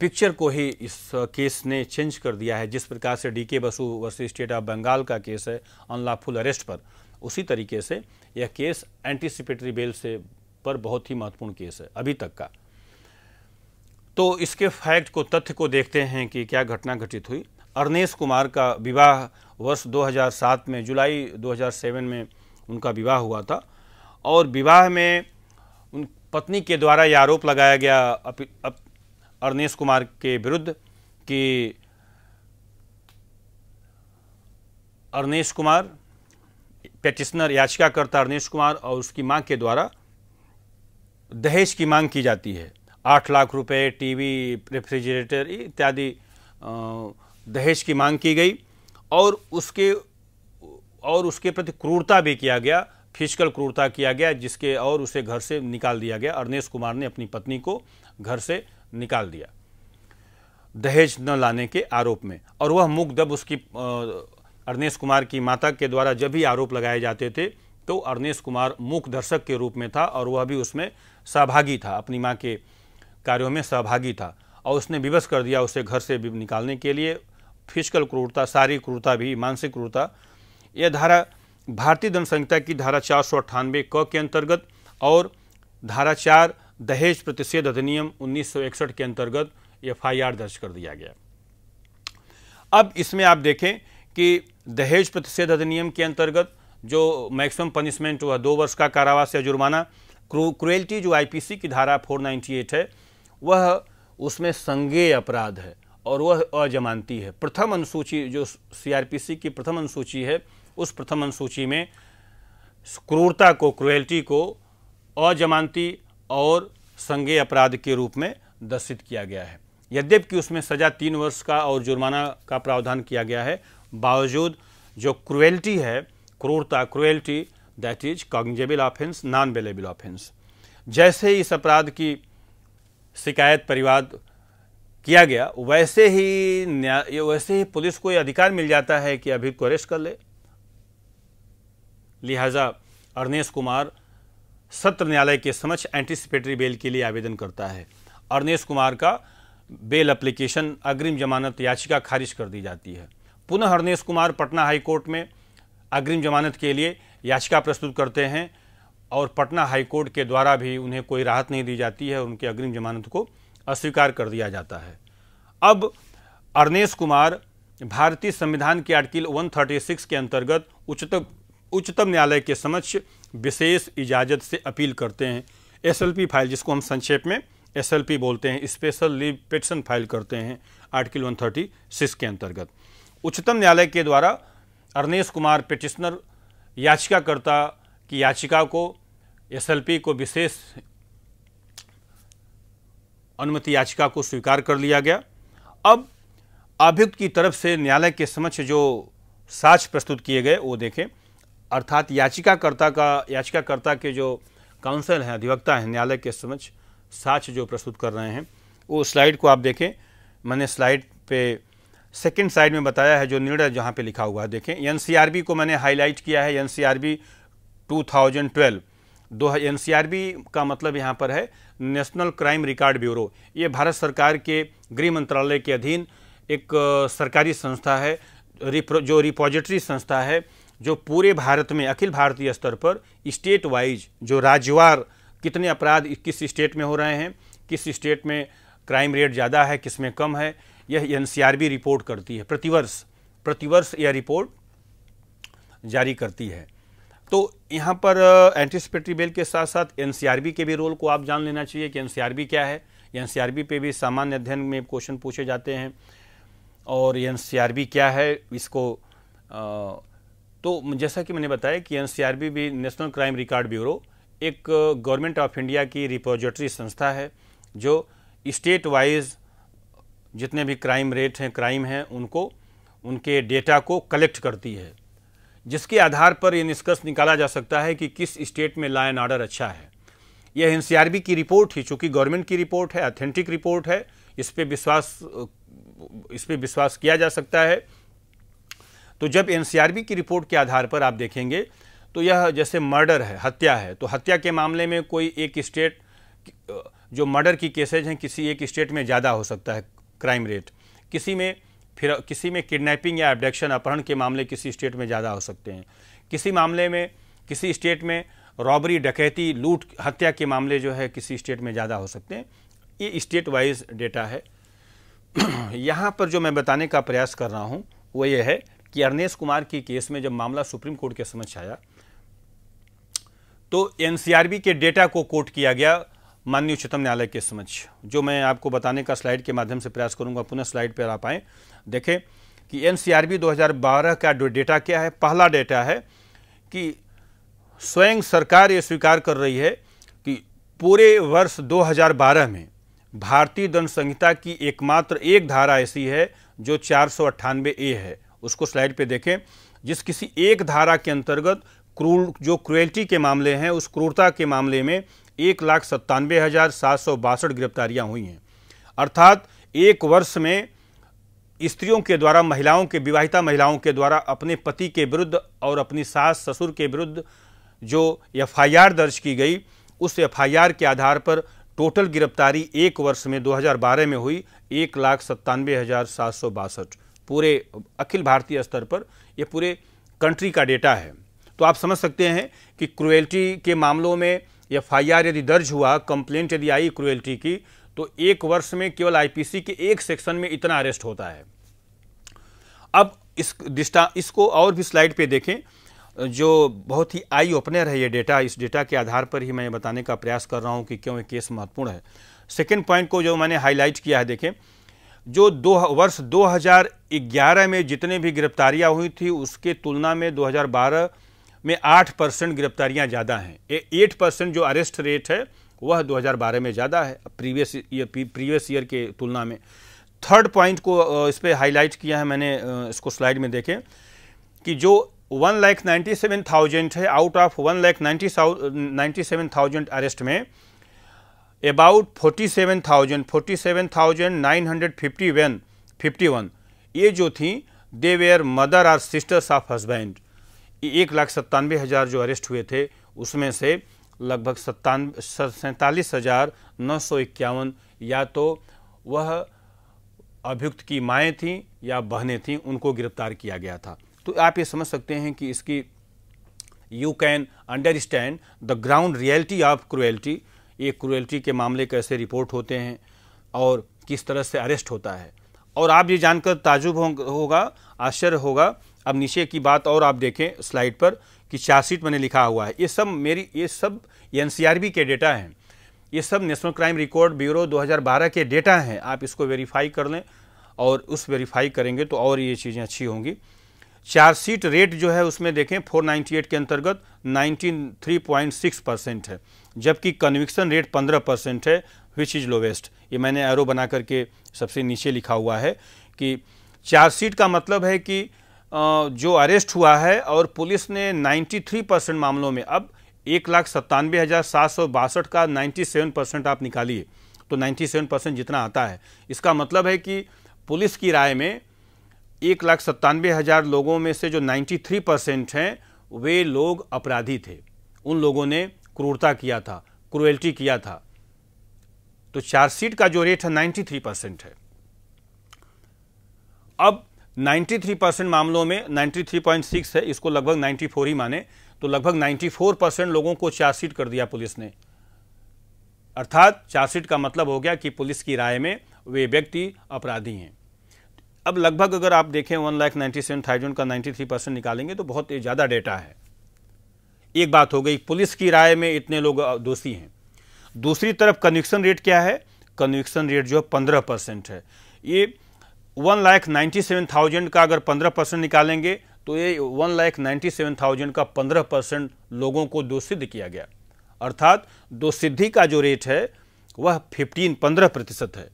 पिक्चर को ही इस केस ने चेंज कर दिया है जिस प्रकार से DK Basu versus state of Bengal का केस है अनलाफुल अरेस्ट पर उसी तरीके से यह केस एंटीसिपेटरी बेल से पर बहुत ही महत्वपूर्ण केस है अभी तक का तो इसके फैक्ट को तथ्य को देखते हैं कि क्या घटना घटित हुई अरनेश कुमार का विवाह वर्ष 2007 में जुलाई 2007 में उनका विवाह हुआ था और विवाह में उन पत्नी के द्वारा यह आरोप लगाया गया अरनेश कुमार के विरुद्ध कि अरनेश कुमार पेटिशनर याचिकाकर्ता अर्नेश कुमार और उसकी मां के द्वारा दहेज की मांग की जाती है आठ लाख रुपए टीवी रेफ्रिजरेटर इत्यादि दहेज की मांग की गई और उसके और उसके प्रति क्रूरता भी किया गया फिजिकल क्रूरता किया गया जिसके और उसे घर से निकाल दिया गया अर्नेश कुमार ने अपनी पत्नी को घर से निकाल दिया दहेज न लाने के आरोप में और वह मुकदब उसकी अरनेश कुमार की माता के द्वारा जब भी आरोप लगाए जाते थे तो अरनेश कुमार मूक दर्शक के रूप में था और वह भी उसमें सहभागी था अपनी माँ के कार्यों में सहभागी था और उसने विवश कर दिया उसे घर से निकालने के लिए फिजिकल क्रूरता शारीरिक क्रूरता भी मानसिक क्रूरता यह धारा भारतीय दंड संहिता की धारा चार सौ अट्ठानवे क के अंतर्गत और धारा चार दहेज प्रतिषेध अधिनियम 1961 के अंतर्गत एफआईआर दर्ज कर दिया गया अब इसमें आप देखें कि दहेज प्रतिषेध अधिनियम के अंतर्गत जो मैक्सिमम पनिशमेंट हुआ दो वर्ष का कारावास या जुर्माना क्रू क्रुएल्टी जो आईपीसी की धारा 498 है वह उसमें संज्ञेय अपराध है और वह अजमानती है प्रथम अनुसूची जो सीआरपीसी की प्रथम अनुसूची है उस प्रथम अनुसूची में क्रूरता को क्रुएल्टी को अजमानती और संज्ञेय अपराध के रूप में दर्शित किया गया है यद्यपि कि उसमें सजा तीन वर्ष का और जुर्माना का प्रावधान किया गया है बावजूद जो क्रुएल्टी है क्रूरता cruelty that is cognizable offence non bailable offence जैसे ही इस अपराध की शिकायत परिवाद किया गया वैसे ही न्याय वैसे ही पुलिस को यह अधिकार मिल जाता है कि अभी को अरेस्ट कर ले लिहाजा अरनेश कुमार सत्र न्यायालय के समक्ष एंटिसिपेटरी बेल के लिए आवेदन करता है अरनेश कुमार का बेल एप्लीकेशन अग्रिम जमानत याचिका खारिज कर दी जाती है पुनः हरनेश कुमार पटना हाईकोर्ट में अग्रिम जमानत के लिए याचिका प्रस्तुत करते हैं और पटना हाईकोर्ट के द्वारा भी उन्हें कोई राहत नहीं दी जाती है और उनकी अग्रिम जमानत को अस्वीकार कर दिया जाता है अब अरनेश कुमार भारतीय संविधान के आर्टिकल 136 के अंतर्गत उच्चतम उच्चतम न्यायालय के समक्ष विशेष इजाजत से अपील करते हैं एसएलपी फाइल जिसको हम संक्षेप में एसएलपी बोलते हैं स्पेशल लीव पिटिशन फाइल करते हैं आर्टिकल 136 के अंतर्गत उच्चतम न्यायालय के द्वारा अरनेश कुमार पिटिशनर याचिकाकर्ता की याचिका को एसएलपी को विशेष अनुमति याचिका को स्वीकार कर लिया गया अब अभियुक्त की तरफ से न्यायालय के समक्ष जो साक्ष प्रस्तुत किए गए वो देखें अर्थात याचिकाकर्ता का याचिकाकर्ता के जो काउंसिल हैं अधिवक्ता हैं न्यायालय के समक्ष साक्ष जो प्रस्तुत कर रहे हैं वो स्लाइड को आप देखें मैंने स्लाइड पे सेकेंड साइड में बताया है जो निर्णय जहाँ पे लिखा हुआ है देखें एन को मैंने हाईलाइट किया है N C R B two thousand twelve दो एन सी आर बी का मतलब यहाँ पर है नेशनल क्राइम रिकॉर्ड ब्यूरो ये भारत सरकार के गृह मंत्रालय के अधीन एक सरकारी संस्था है रिप्रो, जो रिपोजिटरी संस्था है जो पूरे भारत में अखिल भारतीय स्तर पर स्टेट वाइज जो राज्यवार कितने अपराध किस स्टेट में हो रहे हैं किस स्टेट में क्राइम रेट ज़्यादा है किस में कम है यह एनसीआरबी रिपोर्ट करती है प्रतिवर्ष प्रतिवर्ष यह रिपोर्ट जारी करती है तो यहाँ पर एंटीसिपेटरी बेल के साथ साथ एनसीआरबी के भी रोल को आप जान लेना चाहिए कि एनसीआरबी क्या है एनसीआरबी पे भी सामान्य अध्ययन में क्वेश्चन पूछे जाते हैं और एनसीआरबी क्या है इसको आ, तो जैसा कि मैंने बताया कि एनसीआरबी भी नेशनल क्राइम रिकॉर्ड ब्यूरो एक गवर्नमेंट ऑफ इंडिया की रिपोजिटरी संस्था है जो स्टेट वाइज जितने भी क्राइम रेट हैं क्राइम हैं उनको उनके डेटा को कलेक्ट करती है जिसके आधार पर यह निष्कर्ष निकाला जा सकता है कि किस स्टेट में लॉ एंड ऑर्डर अच्छा है यह एन की रिपोर्ट ही चूँकि गवर्नमेंट की रिपोर्ट है अथेंटिक रिपोर्ट है इस पर विश्वास इस पर विश्वास किया जा सकता है तो जब एन की रिपोर्ट के आधार पर आप देखेंगे तो यह जैसे मर्डर है हत्या है तो हत्या के मामले में कोई एक स्टेट जो मर्डर की केसेज हैं किसी एक स्टेट में ज़्यादा हो सकता है क्राइम रेट किसी में फिर किसी में किडनैपिंग या एबडक्शन अपहरण के मामले किसी स्टेट में ज़्यादा हो सकते हैं किसी मामले में किसी स्टेट में रॉबरी डकैती लूट हत्या के मामले जो है किसी स्टेट में ज़्यादा हो सकते हैं ये स्टेट वाइज डेटा है यहाँ पर जो मैं बताने का प्रयास कर रहा हूँ वो ये है कि अरनेश कुमार की केस में जब मामला सुप्रीम कोर्ट के समक्ष आया तो एनसीआरबी के डेटा को कोट किया गया माननीय उच्चतम न्यायालय के समक्ष जो मैं आपको बताने का स्लाइड के माध्यम से प्रयास करूंगा पुनः स्लाइड पर आप आएँ देखें कि एन 2012 का डेटा क्या है पहला डेटा है कि स्वयं सरकार ये स्वीकार कर रही है कि पूरे वर्ष 2012 में भारतीय दंड संहिता की एकमात्र एक धारा ऐसी है जो चार ए है उसको स्लाइड पे देखें जिस किसी एक धारा के अंतर्गत क्रूर जो क्रुएल्टी के मामले हैं उस क्रूरता के मामले में एक लाख सत्तानवे हज़ार सात सौ बासठ गिरफ्तारियां हुई हैं अर्थात एक वर्ष में स्त्रियों के द्वारा महिलाओं के विवाहिता महिलाओं के द्वारा अपने पति के विरुद्ध और अपनी सास ससुर के विरुद्ध जो एफआईआर दर्ज की गई उस एफआईआर के आधार पर टोटल गिरफ्तारी एक वर्ष में 2012 में हुई एक लाख सत्तानवे हज़ार सात सौ बासठ पूरे अखिल भारतीय स्तर पर यह पूरे कंट्री का डेटा है तो आप समझ सकते हैं कि क्रुएल्टी के मामलों में एफ यदि दर्ज हुआ कंप्लेंट यदि आई क्रुएल्टी की तो एक वर्ष में केवल आईपीसी के एक सेक्शन में इतना अरेस्ट होता है अब इस दिस्टा इसको और भी स्लाइड पे देखें जो बहुत ही आई ओपनर है ये डेटा इस डेटा के आधार पर ही मैं बताने का प्रयास कर रहा हूँ कि क्यों ये केस महत्वपूर्ण है सेकेंड पॉइंट को जो मैंने हाईलाइट किया है देखें जो दो वर्ष 2011 में जितने भी गिरफ्तारियां हुई थी उसके तुलना में 2012 में आठ परसेंट गिरफ्तारियाँ ज़्यादा हैं एट परसेंट जो अरेस्ट रेट है वह 2012 में ज़्यादा है प्रीवियस प्रीवियस ईयर के तुलना में थर्ड पॉइंट को इस पर हाईलाइट किया है मैंने इसको स्लाइड में देखें कि जो one lakh ninety seven thousand है out of one lakh ninety ninety seven thousand arrest में about forty seven thousand forty seven thousand nine hundred fifty one fifty one ये जो थी they were mother or sisters of husband एक लाख सत्तानवे हज़ार जो arrest हुए थे उसमें से लगभग सत्तान सैंतालीस हज़ार नौ सौ इक्यावन या तो वह अभियुक्त की माएँ थीं या बहनें थीं उनको गिरफ्तार किया गया था तो आप ये समझ सकते हैं कि इसकी you can understand the ground reality of cruelty ये क्रुएल्टी के मामले कैसे रिपोर्ट होते हैं और किस तरह से अरेस्ट होता है और आप ये जानकर ताजुब होगा आश्चर्य होगा अब नीचे की बात और आप देखें स्लाइड पर कि चार्जशीट मैंने लिखा हुआ है ये सब मेरी ये सब एन के डेटा हैं ये सब नेशनल क्राइम रिकॉर्ड ब्यूरो 2012 के डेटा हैं आप इसको वेरीफाई कर लें और उस वेरीफाई करेंगे तो और ये चीज़ें अच्छी होंगी चार्जशीट रेट जो है उसमें देखें 498 के अंतर्गत 93.6 परसेंट है जबकि कन्विक्सन रेट 15 परसेंट है विच इज़ लोवेस्ट ये मैंने एरो बना करके सबसे नीचे लिखा हुआ है कि चार्जशीट का मतलब है कि जो अरेस्ट हुआ है और पुलिस ने 93 परसेंट मामलों में अब एक लाख सत्तानवे हज़ार सात सौ बासठ का 97 परसेंट आप निकालिए तो 97 परसेंट जितना आता है इसका मतलब है कि पुलिस की राय में एक लाख सत्तानवे हज़ार लोगों में से जो 93 परसेंट हैं वे लोग अपराधी थे उन लोगों ने क्रूरता किया था क्रुएल्टी किया था तो चार्जशीट का जो रेट है नाइन्टी परसेंट है अब 93 परसेंट मामलों में 93.6 है इसको लगभग 94 ही माने तो लगभग 94 परसेंट लोगों को चार्जशीट कर दिया पुलिस ने अर्थात चार्जशीट का मतलब हो गया कि पुलिस की राय में वे व्यक्ति अपराधी हैं अब लगभग अगर आप देखें one lakh ninety seven thousand का नाइन्टी थ्री परसेंट निकालेंगे तो बहुत ज़्यादा डेटा है एक बात हो गई पुलिस की राय में इतने लोग दोषी हैं दूसरी तरफ कन्विक्सन रेट क्या है कन्विक्सन रेट जो पंद्रह परसेंट है ये one lakh ninety seven thousand का अगर पंद्रह परसेंट निकालेंगे तो ये one lakh ninety seven thousand का पंद्रह परसेंट लोगों को दो सिद्ध किया गया अर्थात दो सिद्धि का जो रेट है वह फिफ्टीन पंद्रह प्रतिशत है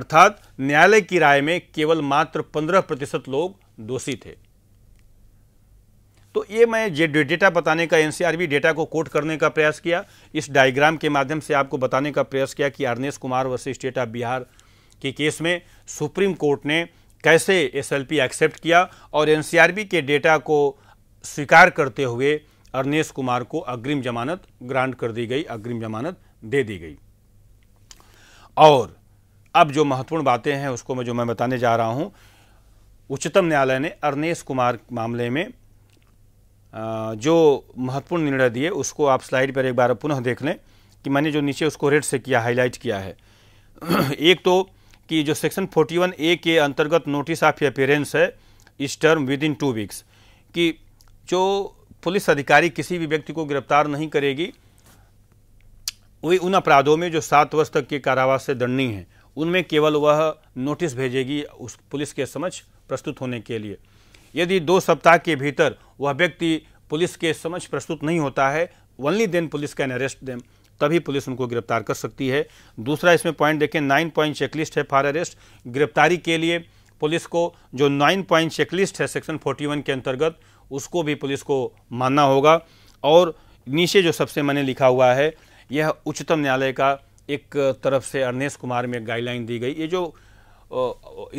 अर्थात न्यायालय की राय में केवल मात्र पंद्रह प्रतिशत लोग दोषी थे तो ये मैं जे डेटा बताने का एनसीआरबी डेटा को कोट करने का प्रयास किया इस डायग्राम के माध्यम से आपको बताने का प्रयास किया कि Arnesh Kumar versus state of Bihar के केस में सुप्रीम कोर्ट ने कैसे एसएलपी एक्सेप्ट किया और एनसीआरबी के डेटा को स्वीकार करते हुए अरनेश कुमार को अग्रिम जमानत ग्रांट कर दी गई अग्रिम जमानत दे दी गई और अब जो महत्वपूर्ण बातें हैं उसको मैं जो मैं बताने जा रहा हूं उच्चतम न्यायालय ने अरनेश कुमार मामले में जो महत्वपूर्ण निर्णय दिए उसको आप स्लाइड पर एक बार पुनः देख लें कि मैंने जो नीचे उसको रेड से किया हाईलाइट किया है एक तो कि जो सेक्शन 41 ए के अंतर्गत नोटिस ऑफ अपेयरेंस है इस term within two weeks कि जो पुलिस अधिकारी किसी भी व्यक्ति को गिरफ्तार नहीं करेगी वे उन अपराधों में जो सात वर्ष तक के कारावास से दंडनीय है उनमें केवल वह नोटिस भेजेगी उस पुलिस के समक्ष प्रस्तुत होने के लिए यदि दो सप्ताह के भीतर वह व्यक्ति पुलिस के समक्ष प्रस्तुत नहीं होता है only then police can arrest them तभी पुलिस उनको गिरफ्तार कर सकती है दूसरा इसमें पॉइंट देखें नाइन पॉइंट चेकलिस्ट है फार अरेस्ट गिरफ्तारी के लिए पुलिस को जो नाइन पॉइंट चेकलिस्ट है सेक्शन फोर्टी वन के अंतर्गत उसको भी पुलिस को मानना होगा और नीचे जो सबसे मैंने लिखा हुआ है यह उच्चतम न्यायालय का एक तरफ से अर्नेश कुमार में गाइडलाइन दी गई ये जो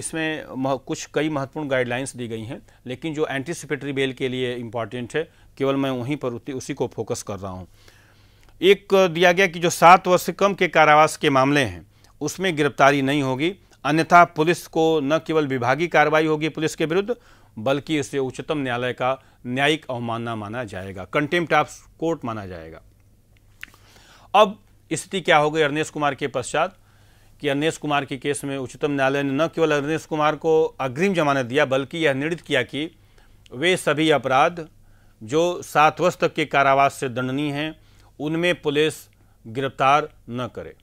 इसमें कुछ कई महत्वपूर्ण गाइडलाइंस दी गई हैं लेकिन जो एंटीसिपेटरी बेल के लिए इम्पॉर्टेंट है केवल मैं वहीं पर उसी को फोकस कर रहा हूँ एक दिया गया कि जो सात वर्ष से कम के कारावास के मामले हैं उसमें गिरफ्तारी नहीं होगी अन्यथा पुलिस को न केवल विभागीय कार्रवाई होगी पुलिस के विरुद्ध बल्कि इसे उच्चतम न्यायालय का न्यायिक अवमानना माना जाएगा कंटेम्प्ट ऑफ कोर्ट माना जाएगा अब स्थिति क्या हो गई अरनेश कुमार के पश्चात कि अरनेश कुमार के केस में उच्चतम न्यायालय ने न केवल अरनेश कुमार को अग्रिम जमानत दिया बल्कि यह निर्णित किया कि वे सभी अपराध जो सात वर्ष तक के कारावास से दंडनीय हैं उनमें पुलिस गिरफ्तार न करे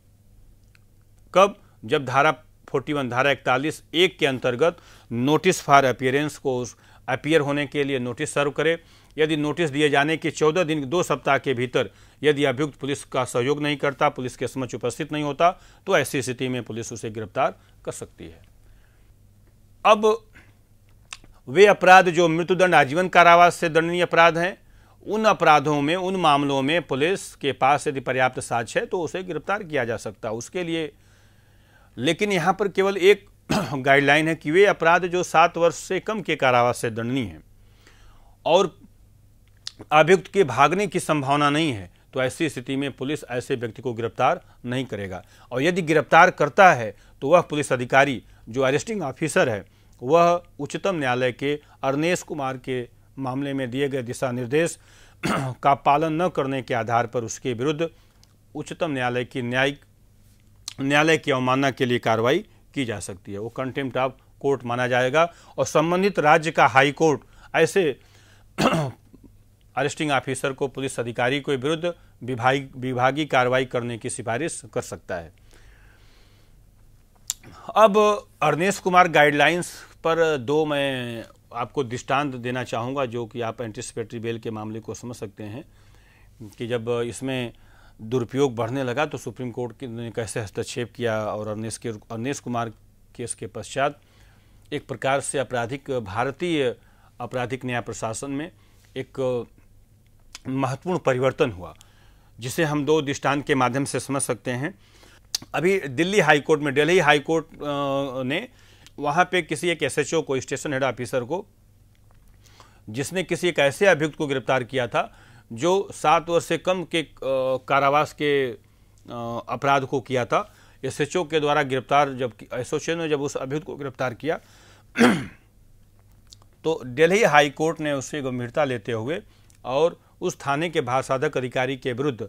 कब जब धारा 41 धारा इकतालीस एक के अंतर्गत नोटिस फॉर अपियरेंस को अपियर होने के लिए नोटिस सर्व करे यदि नोटिस दिए जाने के 14 दिन दो सप्ताह के भीतर यदि अभियुक्त पुलिस का सहयोग नहीं करता पुलिस के समक्ष उपस्थित नहीं होता तो ऐसी स्थिति में पुलिस उसे गिरफ्तार कर सकती है अब वे अपराध जो मृत्युदंड आजीवन कारावास से दंडनीय अपराध हैं उन अपराधों में उन मामलों में पुलिस के पास यदि पर्याप्त साक्ष्य है तो उसे गिरफ्तार किया जा सकता है उसके लिए लेकिन यहाँ पर केवल एक गाइडलाइन है कि वे अपराध जो सात वर्ष से कम के कारावास से दंडनीय हैं और अभियुक्त के भागने की संभावना नहीं है तो ऐसी स्थिति में पुलिस ऐसे व्यक्ति को गिरफ्तार नहीं करेगा और यदि गिरफ्तार करता है तो वह पुलिस अधिकारी जो अरेस्टिंग ऑफिसर है वह उच्चतम न्यायालय के अरनेश कुमार के मामले में दिए गए दिशा निर्देश का पालन न करने के आधार पर उसके विरुद्ध उच्चतम न्यायालय की न्यायिक न्यायालय की अवमानना के लिए कार्रवाई की जा सकती है वो कंटेम्प्ट ऑफ कोर्ट माना जाएगा और संबंधित राज्य का हाई कोर्ट ऐसे अरेस्टिंग ऑफिसर को पुलिस अधिकारी के विरुद्ध विभाग विभागीय कार्रवाई करने की सिफारिश कर सकता है अब अर्नेश कुमार गाइडलाइंस पर दो मैं आपको दृष्टांत देना चाहूँगा जो कि आप एंटिसपेटरी बेल के मामले को समझ सकते हैं कि जब इसमें दुरुपयोग बढ़ने लगा तो सुप्रीम कोर्ट ने कैसे हस्तक्षेप किया और अवनेश के अवनेश कुमार केस के पश्चात एक प्रकार से आपराधिक भारतीय आपराधिक न्याय प्रशासन में एक महत्वपूर्ण परिवर्तन हुआ जिसे हम दो दृष्टांत के माध्यम से समझ सकते हैं अभी दिल्ली हाईकोर्ट में दिल्ली हाईकोर्ट ने वहाँ पे किसी एक एसएचओ को स्टेशन हेड ऑफिसर को जिसने किसी एक ऐसे अभियुक्त को गिरफ्तार किया था जो सात वर्ष से कम के कारावास के अपराध को किया था एसएचओ के द्वारा गिरफ्तार जब एसोसिएशन ने जब उस अभियुक्त को गिरफ्तार किया तो दिल्ली हाई कोर्ट ने उससे गंभीरता लेते हुए और उस थाने के भाषाधक अधिकारी के विरुद्ध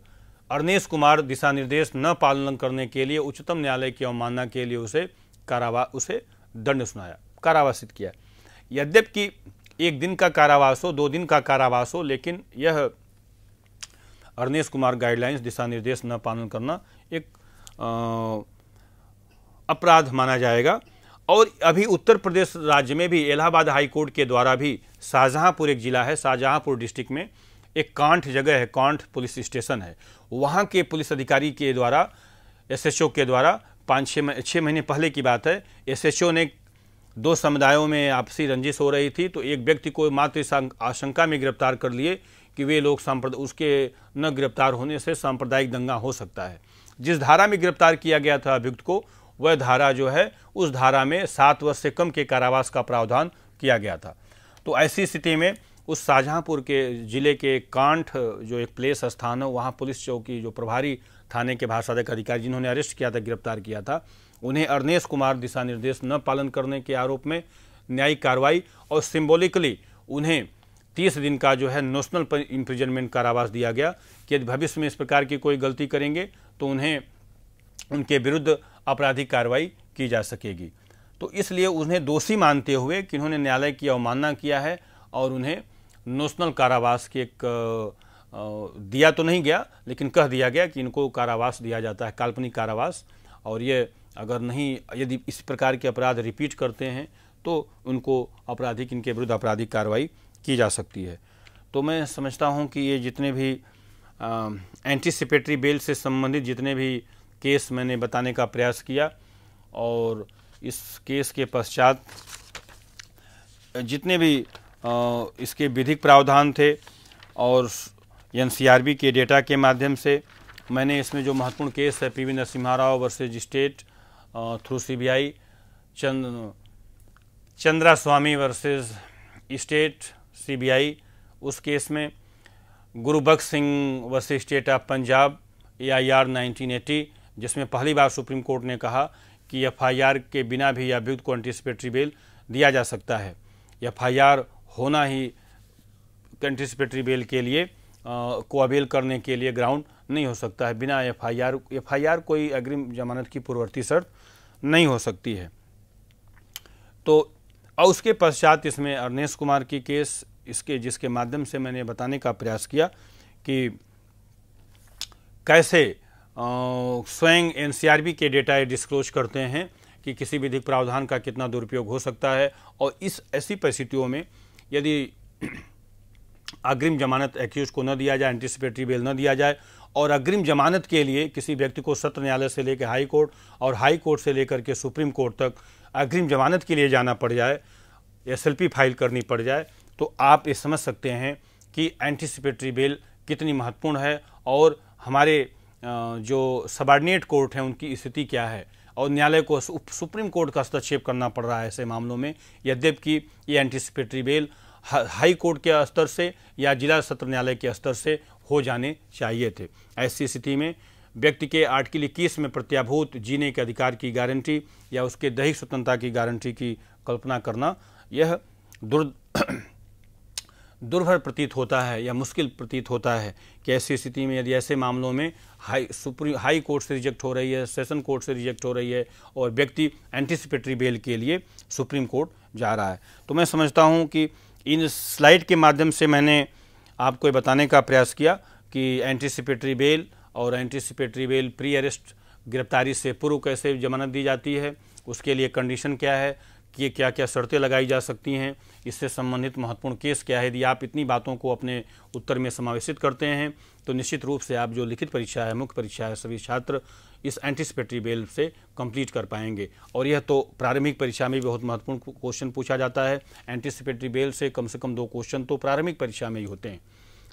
अर्नेश कुमार दिशा निर्देश न पालन करने के लिए उच्चतम न्यायालय की अवमानना के लिए उसे कारावास उसे दंड सुनाया कारावासित किया यद्यप कि एक दिन का कारावास हो दो दिन का कारावास हो लेकिन यह अरनेश कुमार गाइडलाइंस दिशा निर्देश न पालन करना एक अपराध माना जाएगा और अभी उत्तर प्रदेश राज्य में भी इलाहाबाद हाईकोर्ट के द्वारा भी शाहजहाँपुर एक जिला है शाहजहाँपुर डिस्ट्रिक्ट में एक कांठ जगह है कांठ पुलिस स्टेशन है वहाँ के पुलिस अधिकारी के द्वारा एसएचओ के द्वारा पाँच छः छः महीने पहले की बात है एसएचओ ने दो समुदायों में आपसी रंजिश हो रही थी तो एक व्यक्ति को मात्र आशंका में गिरफ्तार कर लिए कि वे लोग सांप्रदाय उसके न गिरफ्तार होने से सांप्रदायिक दंगा हो सकता है जिस धारा में गिरफ्तार किया गया था अभियुक्त को वह धारा जो है उस धारा में सात वर्ष से कम के कारावास का प्रावधान किया गया था तो ऐसी स्थिति में उस शाहजहाँपुर के ज़िले के कांठ जो एक प्लेस स्थान है वहाँ पुलिस चौकी जो प्रभारी थाने के भाषाधक अधिकारी जिन्होंने अरेस्ट किया था गिरफ्तार किया था उन्हें अर्नेश कुमार दिशा निर्देश न पालन करने के आरोप में न्यायिक कार्रवाई और सिम्बोलिकली उन्हें तीस दिन का जो है नेशनल इम्प्रिजनमेंट कारावास दिया गया कि यदि भविष्य में इस प्रकार की कोई गलती करेंगे तो उन्हें उनके विरुद्ध आपराधिक कार्रवाई की जा सकेगी तो इसलिए उन्हें दोषी मानते हुए कि इन्होंने न्यायालय की अवमानना किया है और उन्हें नेशनल कारावास की एक दिया तो नहीं गया लेकिन कह दिया गया कि इनको कारावास दिया जाता है काल्पनिक कारावास और ये अगर नहीं यदि इस प्रकार के अपराध रिपीट करते हैं तो उनको आपराधिक इनके विरुद्ध आपराधिक कार्रवाई की जा सकती है तो मैं समझता हूँ कि ये जितने भी एंटीसिपेटरी बेल से संबंधित जितने भी केस मैंने बताने का प्रयास किया और इस केस के पश्चात जितने भी आ, इसके विधिक प्रावधान थे और एन के डेटा के माध्यम से मैंने इसमें जो महत्वपूर्ण केस है PV Narasimha Rao versus state through C B चंद Chandra Swami versus state CBI उस केस में Gurbaksh Singh versus state of Punjab AIR 1980 जिसमें पहली बार सुप्रीम कोर्ट ने कहा कि एफआईआर के बिना भी अभियुक्त को एंटिसिपेटरी बेल दिया जा सकता है एफआईआर होना ही एंटिसिपेटरी बेल के लिए को अवेल करने के लिए ग्राउंड नहीं हो सकता है बिना एफआईआर एफआईआर कोई अग्रिम जमानत की पूर्ववर्ती शर्त नहीं हो सकती है तो और उसके पश्चात इसमें अर्नेश कुमार की केस इसके जिसके माध्यम से मैंने बताने का प्रयास किया कि कैसे स्वयं एनसीआरबी के डेटा डिस्क्लोज करते हैं कि किसी विधिक प्रावधान का कितना दुरुपयोग हो सकता है और इस ऐसी परिस्थितियों में यदि अग्रिम जमानत एक्यूज को न दिया जाए एंटिसिपेटरी बेल न दिया जाए और अग्रिम जमानत के लिए किसी व्यक्ति को सत्र न्यायालय से लेकर हाई कोर्ट और हाई कोर्ट से लेकर के सुप्रीम कोर्ट तक अग्रिम जमानत के लिए जाना पड़ जाए एस फाइल करनी पड़ जाए तो आप ये समझ सकते हैं कि एंटिसिपेटरी बेल कितनी महत्वपूर्ण है और हमारे जो सबॉर्डिनेट कोर्ट हैं उनकी स्थिति क्या है और न्यायालय को सुप्रीम कोर्ट का हस्तक्षेप करना पड़ रहा है ऐसे मामलों में यद्यप कि ये एंटिसिपेटरी बेल हाई कोर्ट के स्तर से या जिला सत्र न्यायालय के स्तर से हो जाने चाहिए थे ऐसी स्थिति में व्यक्ति के आर्टिकल इक्कीस में प्रत्याभूत जीने के अधिकार की गारंटी या उसके दैहिक स्वतंत्रता की गारंटी की कल्पना करना यह दुर् दुर्भर प्रतीत होता है या मुश्किल प्रतीत होता है कि ऐसी स्थिति में यदि ऐसे मामलों में हाई सुप्रीम हाई कोर्ट से रिजेक्ट हो रही है सेशन कोर्ट से रिजेक्ट हो रही है और व्यक्ति एंटिसिपेटरी बेल के लिए सुप्रीम कोर्ट जा रहा है तो मैं समझता हूँ कि इन स्लाइड के माध्यम से मैंने आपको ये बताने का प्रयास किया कि एंटीसिपेटरी बेल और एंटीसिपेटरी बेल प्री अरेस्ट गिरफ्तारी से पूर्व कैसे जमानत दी जाती है उसके लिए कंडीशन क्या है कि क्या क्या शर्तें लगाई जा सकती हैं इससे संबंधित महत्वपूर्ण केस क्या है यदि आप इतनी बातों को अपने उत्तर में समावेशित करते हैं तो निश्चित रूप से आप जो लिखित परीक्षा है मुख्य परीक्षा है सभी छात्र इस एंटिसिपेटरी बेल से कंप्लीट कर पाएंगे और यह तो प्रारंभिक परीक्षा में भी बहुत महत्वपूर्ण क्वेश्चन पूछा जाता है एंटिसिपेटरी बेल से कम से कम दो क्वेश्चन तो प्रारंभिक परीक्षा में ही होते हैं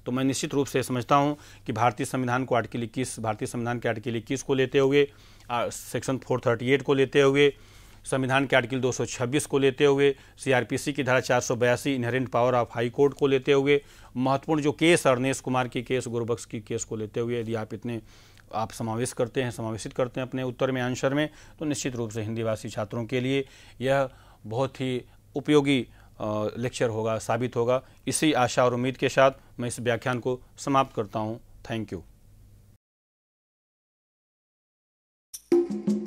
तो मैं निश्चित रूप से समझता हूँ कि भारतीय संविधान को आर्टिकल इक्कीस भारतीय संविधान के आर्टिकल इक्कीस को लेते हुए सेक्शन फोर थर्टी एट को लेते हुए संविधान के आर्टिकल 226 को लेते हुए सीआरपीसी की धारा चार सौ बयासी inherent power of high court को लेते हुए महत्वपूर्ण जो केस अरनेश कुमार की केस गुरुबख्श की केस को लेते हुए यदि आप इतने आप समावेश करते हैं समावेशित करते हैं अपने उत्तर में आंसर में तो निश्चित रूप से हिंदी भाषी छात्रों के लिए यह बहुत ही उपयोगी लेक्चर होगा साबित होगा इसी आशा और उम्मीद के साथ मैं इस व्याख्यान को समाप्त करता हूँ थैंक यू